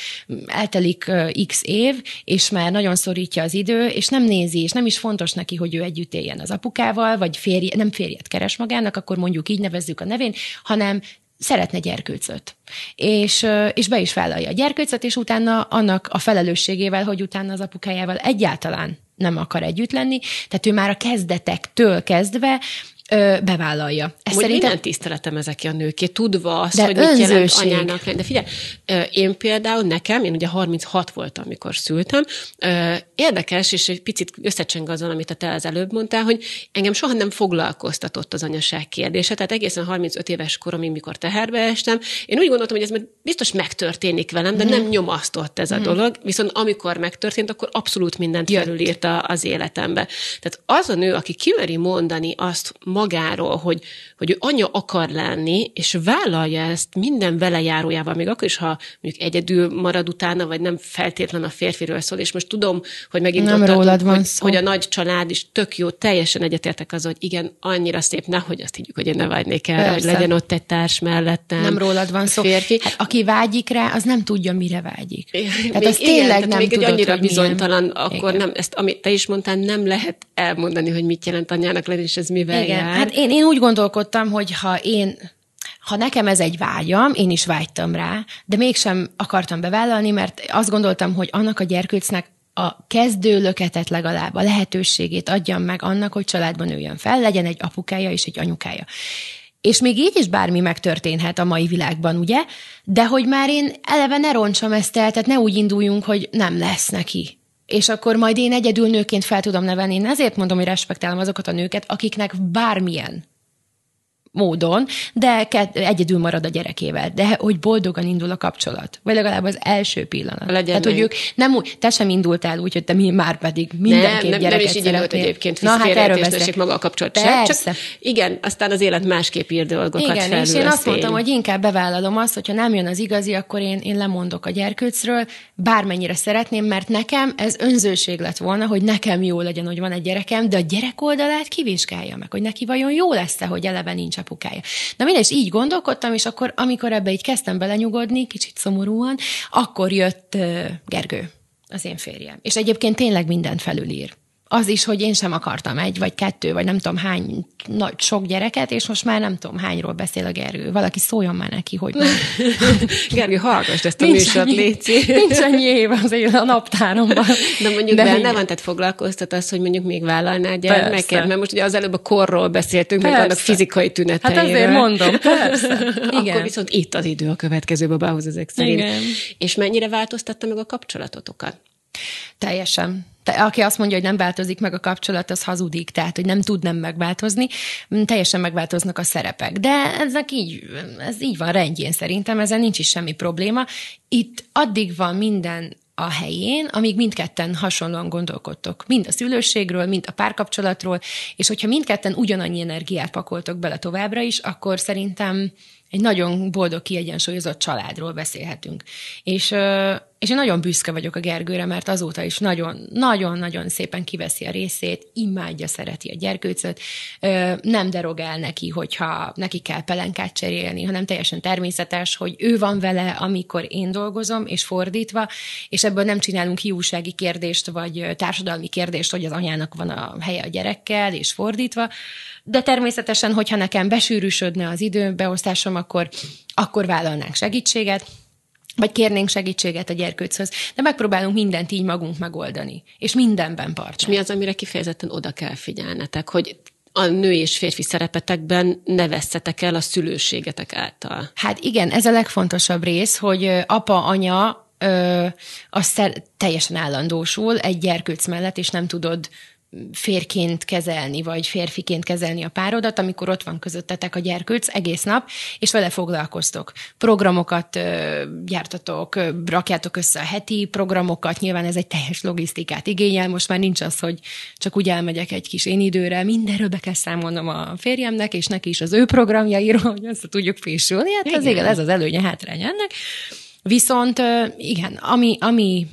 eltelik eh, x év, és már nagyon szorítja az idő, és nem nézi, és nem is fontos neki, hogy ő együtt éljen az apukával, vagy férje, nem férjet keres magának, akkor mondjuk így nevezzük a nevén, hanem szeretne gyerkőcöt. És, és be is vállalja a gyerkőcöt, és utána annak a felelősségével, hogy utána az apukájával egyáltalán nem akar együtt lenni, tehát ő már a kezdetektől kezdve ö, bevállalja. Ezt szerintem... Én tiszteletem ezek a nőké, tudva azt, de hogy mit jelent anyának lenni. De figyelj, én például nekem, én ugye 36 voltam, amikor szültem, érdekes, és egy picit összecseng azon, amit a te az előbb mondtál, hogy engem soha nem foglalkoztatott az anyaság kérdése, tehát egészen 35 éves koromig, mikor teherbe estem, én úgy gondoltam, hogy ez biztos megtörténik velem, de mm. nem mhm. nyomasztott ez a mm. dolog, viszont amikor megtörtént, akkor abszolút mindent felülírt felülírta az életembe. Tehát az a nő, aki kimeri mondani azt magáról, hogy, hogy ő anya akar lenni, és vállalja ezt minden vele járójával, még akkor is, ha mondjuk egyedül marad utána, vagy nem feltétlen a férfiről szól, és most tudom, hogy megint Nem rólad van hogy, szó. hogy a nagy család is tök jó, teljesen egyetértek az, hogy igen, annyira szép, nehogy azt higgyük, hogy én ne vágynék el, hogy legyen ott egy társ mellettem. Nem rólad van szó. Férfi. Hát, aki vágyik rá, az nem tudja, mire vágyik. É, tehát még, az igen, tényleg tehát nem még tudod, annyira hogy bizonytalan, milyen. akkor igen. nem, ezt, amit te is mondtál, nem lehet elmondani, hogy mit jelent anyának lenni, és ez mivel igen. jár. Hát én, én úgy gondolkodtam, hogy ha én ha nekem ez egy vágyam, én is vágytam rá, de mégsem akartam bevállalni, mert azt gondoltam, hogy annak a gyerkőcnek a kezdő löketet legalább a lehetőségét adjam meg annak, hogy családban üljön fel, legyen egy apukája és egy anyukája. És még így is bármi megtörténhet a mai világban, ugye? De hogy már én eleve ne roncsam ezt el, tehát ne úgy induljunk, hogy nem lesz neki. És akkor majd én egyedül nőként fel tudom nevelni. Én ezért mondom, hogy respektálom azokat a nőket, akiknek bármilyen módon, de egyedül marad a gyerekével, de hogy boldogan indul a kapcsolat. Vagy legalább az első pillanat. Legyen Tehát, hogy ők nem úgy, te sem indultál úgy, hogy te mi már pedig mindenképp nem, nem, nem is így indult egyébként, Na, hát erről beszélek. maga a kapcsolat Persze. Sem, csak igen, aztán az élet másképp ír dolgokat Igen, és én azt mondtam, hogy inkább bevállalom azt, hogyha nem jön az igazi, akkor én, én lemondok a gyerkőcről, bármennyire szeretném, mert nekem ez önzőség lett volna, hogy nekem jó legyen, hogy van egy gyerekem, de a gyerek oldalát kivizsgálja meg, hogy neki vajon jó lesz-e, hogy eleve nincs a apukája. Na mindegy, és így gondolkodtam, és akkor, amikor ebbe így kezdtem belenyugodni, kicsit szomorúan, akkor jött Gergő, az én férjem. És egyébként tényleg mindent felülír az is, hogy én sem akartam egy, vagy kettő, vagy nem tudom hány, nagy, sok gyereket, és most már nem tudom hányról beszél a Gergő. Valaki szóljon már neki, hogy... Gergő, hallgass ezt a nincs műsort, annyi, léci. nincs annyi év az él a naptáromban. De mondjuk De benne igen. van, tehát foglalkoztat az, hogy mondjuk még vállalnál gyermeket, mert most ugye az előbb a korról beszéltünk, persze. meg annak fizikai tüneteiről. Hát azért mondom, persze. Igen. Akkor viszont itt az idő a következő babához ezek szerint. Igen. És mennyire változtatta meg a kapcsolatotokat? Teljesen aki azt mondja, hogy nem változik meg a kapcsolat, az hazudik, tehát hogy nem tud nem megváltozni, mm, teljesen megváltoznak a szerepek. De ezek így, ez így van rendjén szerintem, ezen nincs is semmi probléma. Itt addig van minden a helyén, amíg mindketten hasonlóan gondolkodtok. Mind a szülőségről, mind a párkapcsolatról, és hogyha mindketten ugyanannyi energiát pakoltok bele továbbra is, akkor szerintem egy nagyon boldog, kiegyensúlyozott családról beszélhetünk. És és én nagyon büszke vagyok a Gergőre, mert azóta is nagyon-nagyon-nagyon szépen kiveszi a részét, imádja, szereti a gyerkőcöt, nem derog el neki, hogyha neki kell pelenkát cserélni, hanem teljesen természetes, hogy ő van vele, amikor én dolgozom, és fordítva, és ebből nem csinálunk hiúsági kérdést, vagy társadalmi kérdést, hogy az anyának van a helye a gyerekkel, és fordítva, de természetesen, hogyha nekem besűrűsödne az időbeosztásom, akkor, akkor vállalnánk segítséget, vagy kérnénk segítséget a gyerkőchöz, de megpróbálunk mindent így magunk megoldani, és mindenben part. mi az, amire kifejezetten oda kell figyelnetek, hogy a nő és férfi szerepetekben ne vesztetek el a szülőségetek által. Hát igen, ez a legfontosabb rész, hogy apa, anya ö, az teljesen állandósul egy gyerkőc mellett, és nem tudod férként kezelni, vagy férfiként kezelni a párodat, amikor ott van közöttetek a gyerkőc egész nap, és vele foglalkoztok. Programokat ö, gyártatok, ö, rakjátok össze a heti programokat, nyilván ez egy teljes logisztikát igényel, most már nincs az, hogy csak úgy elmegyek egy kis én időre, mindenről be kell számolnom a férjemnek, és neki is az ő programjairól, hogy azt tudjuk fésülni, hát igen. az igen, ez az előnye hátránya ennek. Viszont ö, igen, ami, ami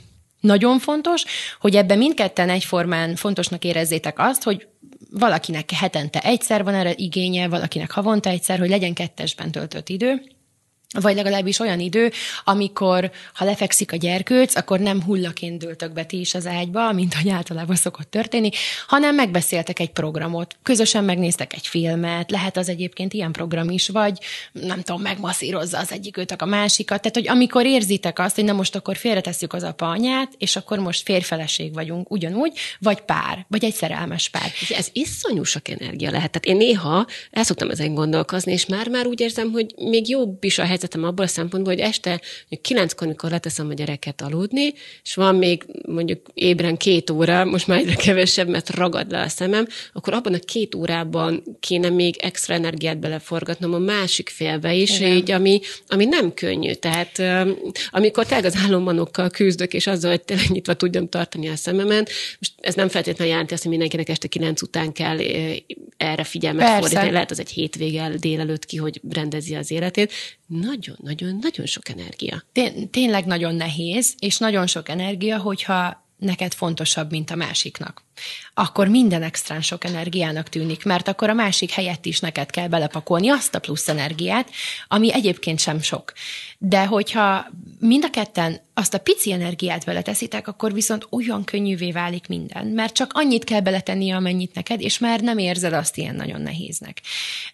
nagyon fontos, hogy ebben mindketten egyformán fontosnak érezzétek azt, hogy valakinek hetente egyszer van erre igénye, valakinek havonta egyszer, hogy legyen kettesben töltött idő, vagy legalábbis olyan idő, amikor, ha lefekszik a gyerkőc, akkor nem hullaként dőltök be ti is az ágyba, mint ahogy általában szokott történni, hanem megbeszéltek egy programot, közösen megnéztek egy filmet, lehet az egyébként ilyen program is, vagy nem tudom, megmasszírozza az egyik őtök a másikat. Tehát, hogy amikor érzitek azt, hogy na most akkor félretesszük az apa anyát, és akkor most férfeleség vagyunk ugyanúgy, vagy pár, vagy egy szerelmes pár. Ez iszonyú sok energia lehet. Tehát én néha el szoktam ezen gondolkozni, és már-már úgy érzem, hogy még jobb is a helyzet, helyzetem abból a szempontból, hogy este kilenckor, amikor leteszem a gyereket aludni, és van még mondjuk ébren két óra, most már egyre kevesebb, mert ragad le a szemem, akkor abban a két órában kéne még extra energiát beleforgatnom a másik félbe is, Igen. így, ami, ami nem könnyű. Tehát amikor tényleg az álommanokkal küzdök, és azzal, hogy tényleg nyitva tudjam tartani a szememet, most ez nem feltétlenül jelenti azt, hogy mindenkinek este kilenc után kell erre figyelmet Persze. fordítani. Lehet az egy hétvége délelőtt ki, hogy rendezi az életét, nagyon-nagyon-nagyon sok energia. Té- tényleg nagyon nehéz, és nagyon sok energia, hogyha neked fontosabb, mint a másiknak akkor minden extrán sok energiának tűnik, mert akkor a másik helyett is neked kell belepakolni azt a plusz energiát, ami egyébként sem sok. De hogyha mind a ketten azt a pici energiát beleteszitek, akkor viszont olyan könnyűvé válik minden, mert csak annyit kell beletenni, amennyit neked, és már nem érzed azt ilyen nagyon nehéznek.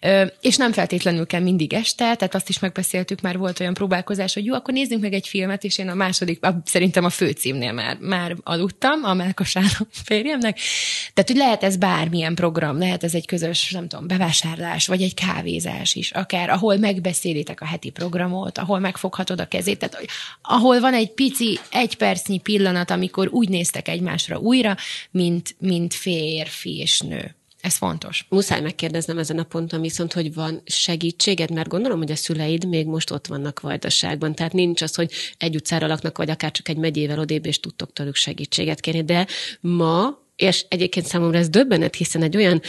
Ö, és nem feltétlenül kell mindig este, tehát azt is megbeszéltük, már volt olyan próbálkozás, hogy jó, akkor nézzünk meg egy filmet, és én a második, szerintem a főcímnél már, már aludtam, a melkosán férjemnek, lesznek. Tehát, hogy lehet ez bármilyen program, lehet ez egy közös, nem tudom, bevásárlás, vagy egy kávézás is, akár, ahol megbeszélitek a heti programot, ahol megfoghatod a kezét, tehát hogy, ahol van egy pici, egy percnyi pillanat, amikor úgy néztek egymásra újra, mint, mint férfi és nő. Ez fontos. Muszáj megkérdeznem ezen a ponton viszont, hogy van segítséged, mert gondolom, hogy a szüleid még most ott vannak vajdaságban. Tehát nincs az, hogy egy utcára laknak, vagy akár csak egy megyével odébb, és tudtok tőlük segítséget kérni. De ma és egyébként számomra ez döbbenet, hiszen egy olyan,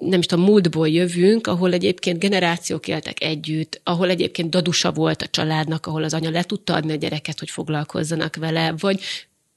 nem is tudom, múltból jövünk, ahol egyébként generációk éltek együtt, ahol egyébként dadusa volt a családnak, ahol az anya le tudta adni a gyereket, hogy foglalkozzanak vele, vagy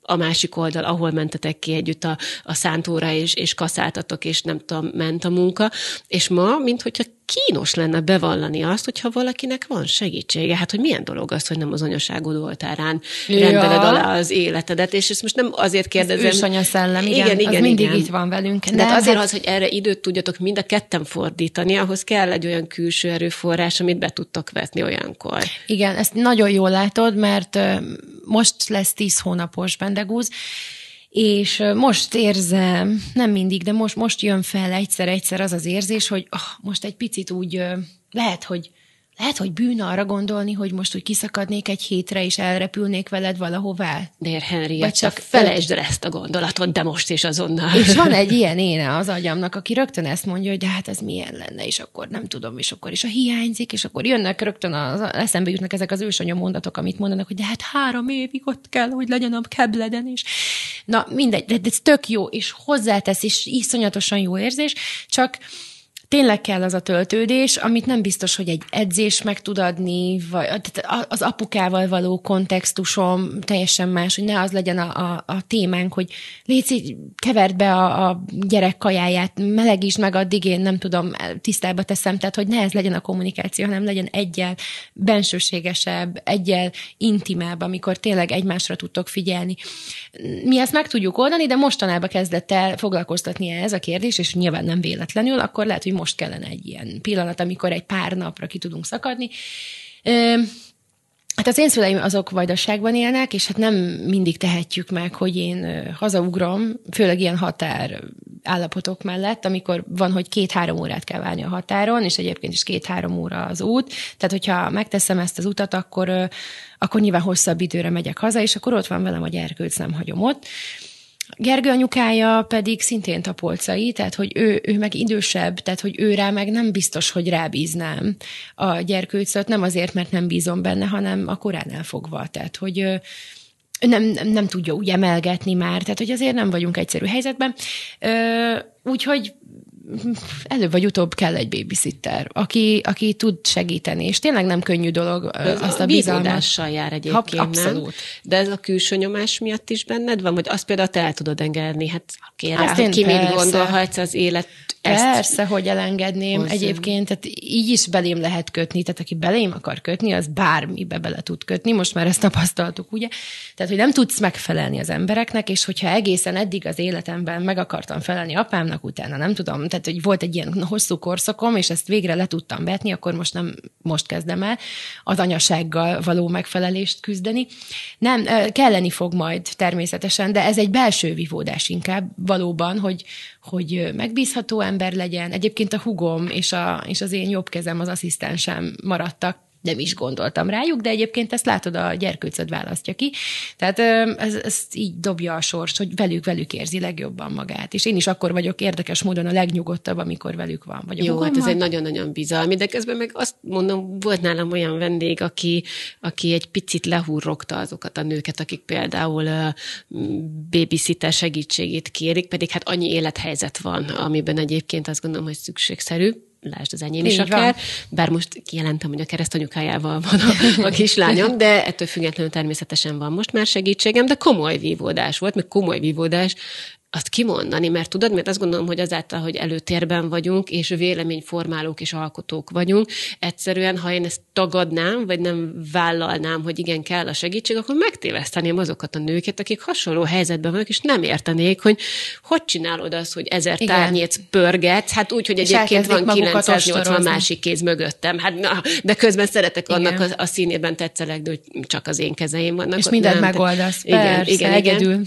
a másik oldal, ahol mentetek ki együtt a, a szántóra, és, és kaszáltatok, és nem tudom, ment a munka. És ma, mint hogyha kínos lenne bevallani azt, hogyha valakinek van segítsége. Hát, hogy milyen dolog az, hogy nem az anyaságod oltárán ja. rendeled alá az életedet, és ezt most nem azért kérdezem. Az ősanya szellem, igen, igen, igen az mindig igen. itt van velünk. De hát nem, azért hát... az, hogy erre időt tudjatok mind a ketten fordítani, ahhoz kell egy olyan külső erőforrás, amit be tudtok vetni olyankor. Igen, ezt nagyon jól látod, mert most lesz tíz hónapos Bendegúz, és most érzem, nem mindig, de most, most jön fel egyszer-egyszer az az érzés, hogy oh, most egy picit úgy lehet, hogy lehet, hogy bűn arra gondolni, hogy most úgy kiszakadnék egy hétre, és elrepülnék veled valahová. Dér Henrietta, csak felejtsd el ezt a gondolatot, de most és azonnal. És van egy ilyen éne az agyamnak, aki rögtön ezt mondja, hogy de hát ez milyen lenne, és akkor nem tudom, és akkor is a hiányzik, és akkor jönnek rögtön az, eszembe jutnak ezek az ősanyom mondatok, amit mondanak, hogy de hát három évig ott kell, hogy legyen a kebleden, és na mindegy, de, de ez tök jó, és hozzátesz, és iszonyatosan jó érzés, csak tényleg kell az a töltődés, amit nem biztos, hogy egy edzés meg tud adni, vagy az apukával való kontextusom teljesen más, hogy ne az legyen a, a, a témánk, hogy légy kevert be a, a gyerek kajáját, meleg is meg addig én nem tudom, tisztába teszem, tehát hogy ne ez legyen a kommunikáció, hanem legyen egyel bensőségesebb, egyel intimebb, amikor tényleg egymásra tudtok figyelni. Mi ezt meg tudjuk oldani, de mostanában kezdett el foglalkoztatni ez a kérdés, és nyilván nem véletlenül, akkor lehet, hogy most most kellene egy ilyen pillanat, amikor egy pár napra ki tudunk szakadni. Hát az én szüleim azok vajdaságban élnek, és hát nem mindig tehetjük meg, hogy én hazaugrom, főleg ilyen határ állapotok mellett, amikor van, hogy két-három órát kell várni a határon, és egyébként is két-három óra az út. Tehát, hogyha megteszem ezt az utat, akkor, akkor nyilván hosszabb időre megyek haza, és akkor ott van velem a gyerkőc, nem hagyom ott. Gergő anyukája pedig szintén tapolcai, tehát hogy ő, ő meg idősebb, tehát hogy ő rá meg nem biztos, hogy rábíznám a gyerkőcöt, szóval nem azért, mert nem bízom benne, hanem a korán elfogva. Tehát, hogy nem, nem, nem tudja úgy emelgetni már, tehát hogy azért nem vagyunk egyszerű helyzetben. Úgyhogy előbb vagy utóbb kell egy babysitter, aki, aki tud segíteni, és tényleg nem könnyű dolog ez azt a bizalmással jár egyébként, ha, abszolút. Nem? De ez a külső nyomás miatt is benned van, vagy azt például te el tudod engedni, hát kérlek, ki mit gondol, ha egyszer az élet ezt. hogy elengedném. Hozzá. Egyébként, tehát így is belém lehet kötni, tehát aki belém akar kötni, az bármibe bele tud kötni, most már ezt tapasztaltuk, ugye? Tehát, hogy nem tudsz megfelelni az embereknek, és hogyha egészen eddig az életemben meg akartam felelni apámnak, utána nem tudom, tehát, hogy volt egy ilyen hosszú korszakom, és ezt végre le tudtam vetni, akkor most nem, most kezdem el az anyasággal való megfelelést küzdeni. Nem, kelleni fog majd természetesen, de ez egy belső vívódás inkább valóban, hogy, hogy megbízható ember legyen. Egyébként a hugom és, a, és az én jobb kezem, az asszisztensem maradtak nem is gondoltam rájuk, de egyébként ezt látod, a gyerkőcöd választja ki. Tehát ez, ez így dobja a sors, hogy velük, velük érzi legjobban magát. És én is akkor vagyok érdekes módon a legnyugodtabb, amikor velük van. Vagy Jó, hát ez egy nagyon-nagyon bizalmi, de közben meg azt mondom, volt nálam olyan vendég, aki, aki egy picit lehúrrogta azokat a nőket, akik például babysitter segítségét kérik, pedig hát annyi élethelyzet van, amiben egyébként azt gondolom, hogy szükségszerű lásd az enyém is akár, bár most kijelentem, hogy a keresztanyukájával van a, a kislányom, de ettől függetlenül természetesen van most már segítségem, de komoly vívódás volt, meg komoly vívódás azt kimondani, mert tudod, mert azt gondolom, hogy azáltal, hogy előtérben vagyunk, és véleményformálók és alkotók vagyunk, egyszerűen, ha én ezt tagadnám, vagy nem vállalnám, hogy igen, kell a segítség, akkor megtéveszteném azokat a nőket, akik hasonló helyzetben vannak, és nem értenék, hogy hogy csinálod azt, hogy ezer tárnyét pörget, hát úgy, hogy egyébként van 980 másik kéz mögöttem, hát na, de közben szeretek igen. annak a, a színében tetszelek, de hogy csak az én kezeim vannak. És mindent nem, megoldasz, igen, persze, igen, igen, egyedül.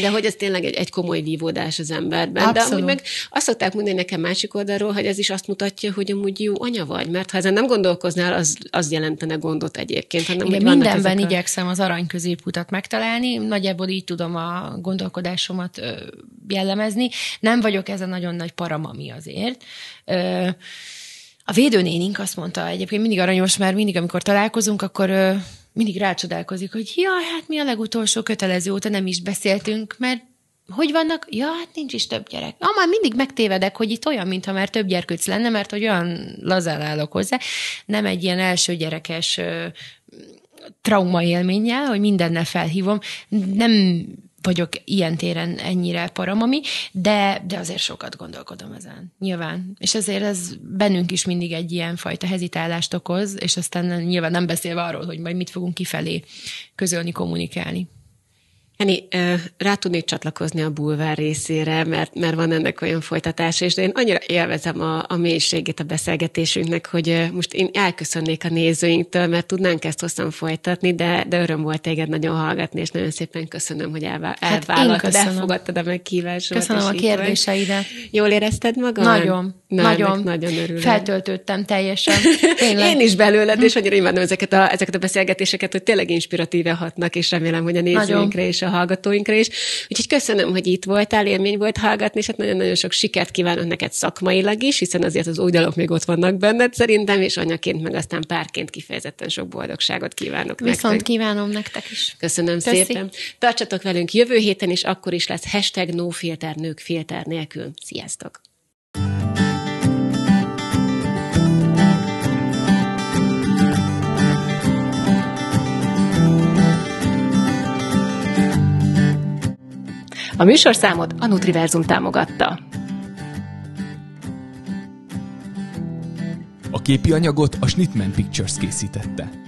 De hogy ez tényleg egy, egy komoly vívódás az emberben. Abszolút. De amúgy meg azt szokták mondani nekem másik oldalról, hogy ez is azt mutatja, hogy amúgy jó anya vagy, mert ha ezen nem gondolkoznál, az, az jelentene gondot egyébként. Hanem, Igen, mindenben a... igyekszem az arany középutat megtalálni, nagyjából így tudom a gondolkodásomat jellemezni. Nem vagyok ez nagyon nagy paramami azért. Ö, a védőnénink azt mondta egyébként mindig aranyos, mert mindig, amikor találkozunk, akkor ö, mindig rácsodálkozik, hogy ja, hát mi a legutolsó kötelező óta nem is beszéltünk, mert hogy vannak? Ja, hát nincs is több gyerek. Na, ah, már mindig megtévedek, hogy itt olyan, mintha már több gyerkőc lenne, mert hogy olyan lazán állok hozzá. Nem egy ilyen első gyerekes trauma élménnyel, hogy mindennel felhívom. Nem vagyok ilyen téren ennyire paramami, de, de azért sokat gondolkodom ezen, nyilván. És azért ez bennünk is mindig egy ilyen fajta hezitálást okoz, és aztán nyilván nem beszélve arról, hogy majd mit fogunk kifelé közölni, kommunikálni. Eni, rá tudnék csatlakozni a bulvár részére, mert, mert van ennek olyan folytatása, és én annyira élvezem a, a mélységét a beszélgetésünknek, hogy most én elköszönnék a nézőinktől, mert tudnánk ezt hosszan folytatni, de, de öröm volt téged nagyon hallgatni, és nagyon szépen köszönöm, hogy elvá, elvállaltad, hát elfogadtad a meghívásomat. Köszönöm a kérdéseidet. Jól érezted magad? Nagyon. Na, nagyon. nagyon örülök. Feltöltöttem teljesen. Tényleg. Én is belőled, és annyira imádom ezeket a, ezeket a beszélgetéseket, hogy tényleg inspiratíve hatnak, és remélem, hogy a nézőinkre nagyon. és a a hallgatóinkra is. Úgyhogy köszönöm, hogy itt voltál, élmény volt hallgatni, és hát nagyon-nagyon sok sikert kívánok neked szakmailag is, hiszen azért az oldalok még ott vannak benned szerintem, és anyaként meg aztán párként kifejezetten sok boldogságot kívánok Viszont nektek. kívánom nektek is. Köszönöm Köszi. szépen. Tartsatok velünk jövő héten, és akkor is lesz hashtag nofilter nők filter nélkül. Sziasztok! A műsorszámot a Nutriverzum támogatta. A képi anyagot a Schnittman Pictures készítette.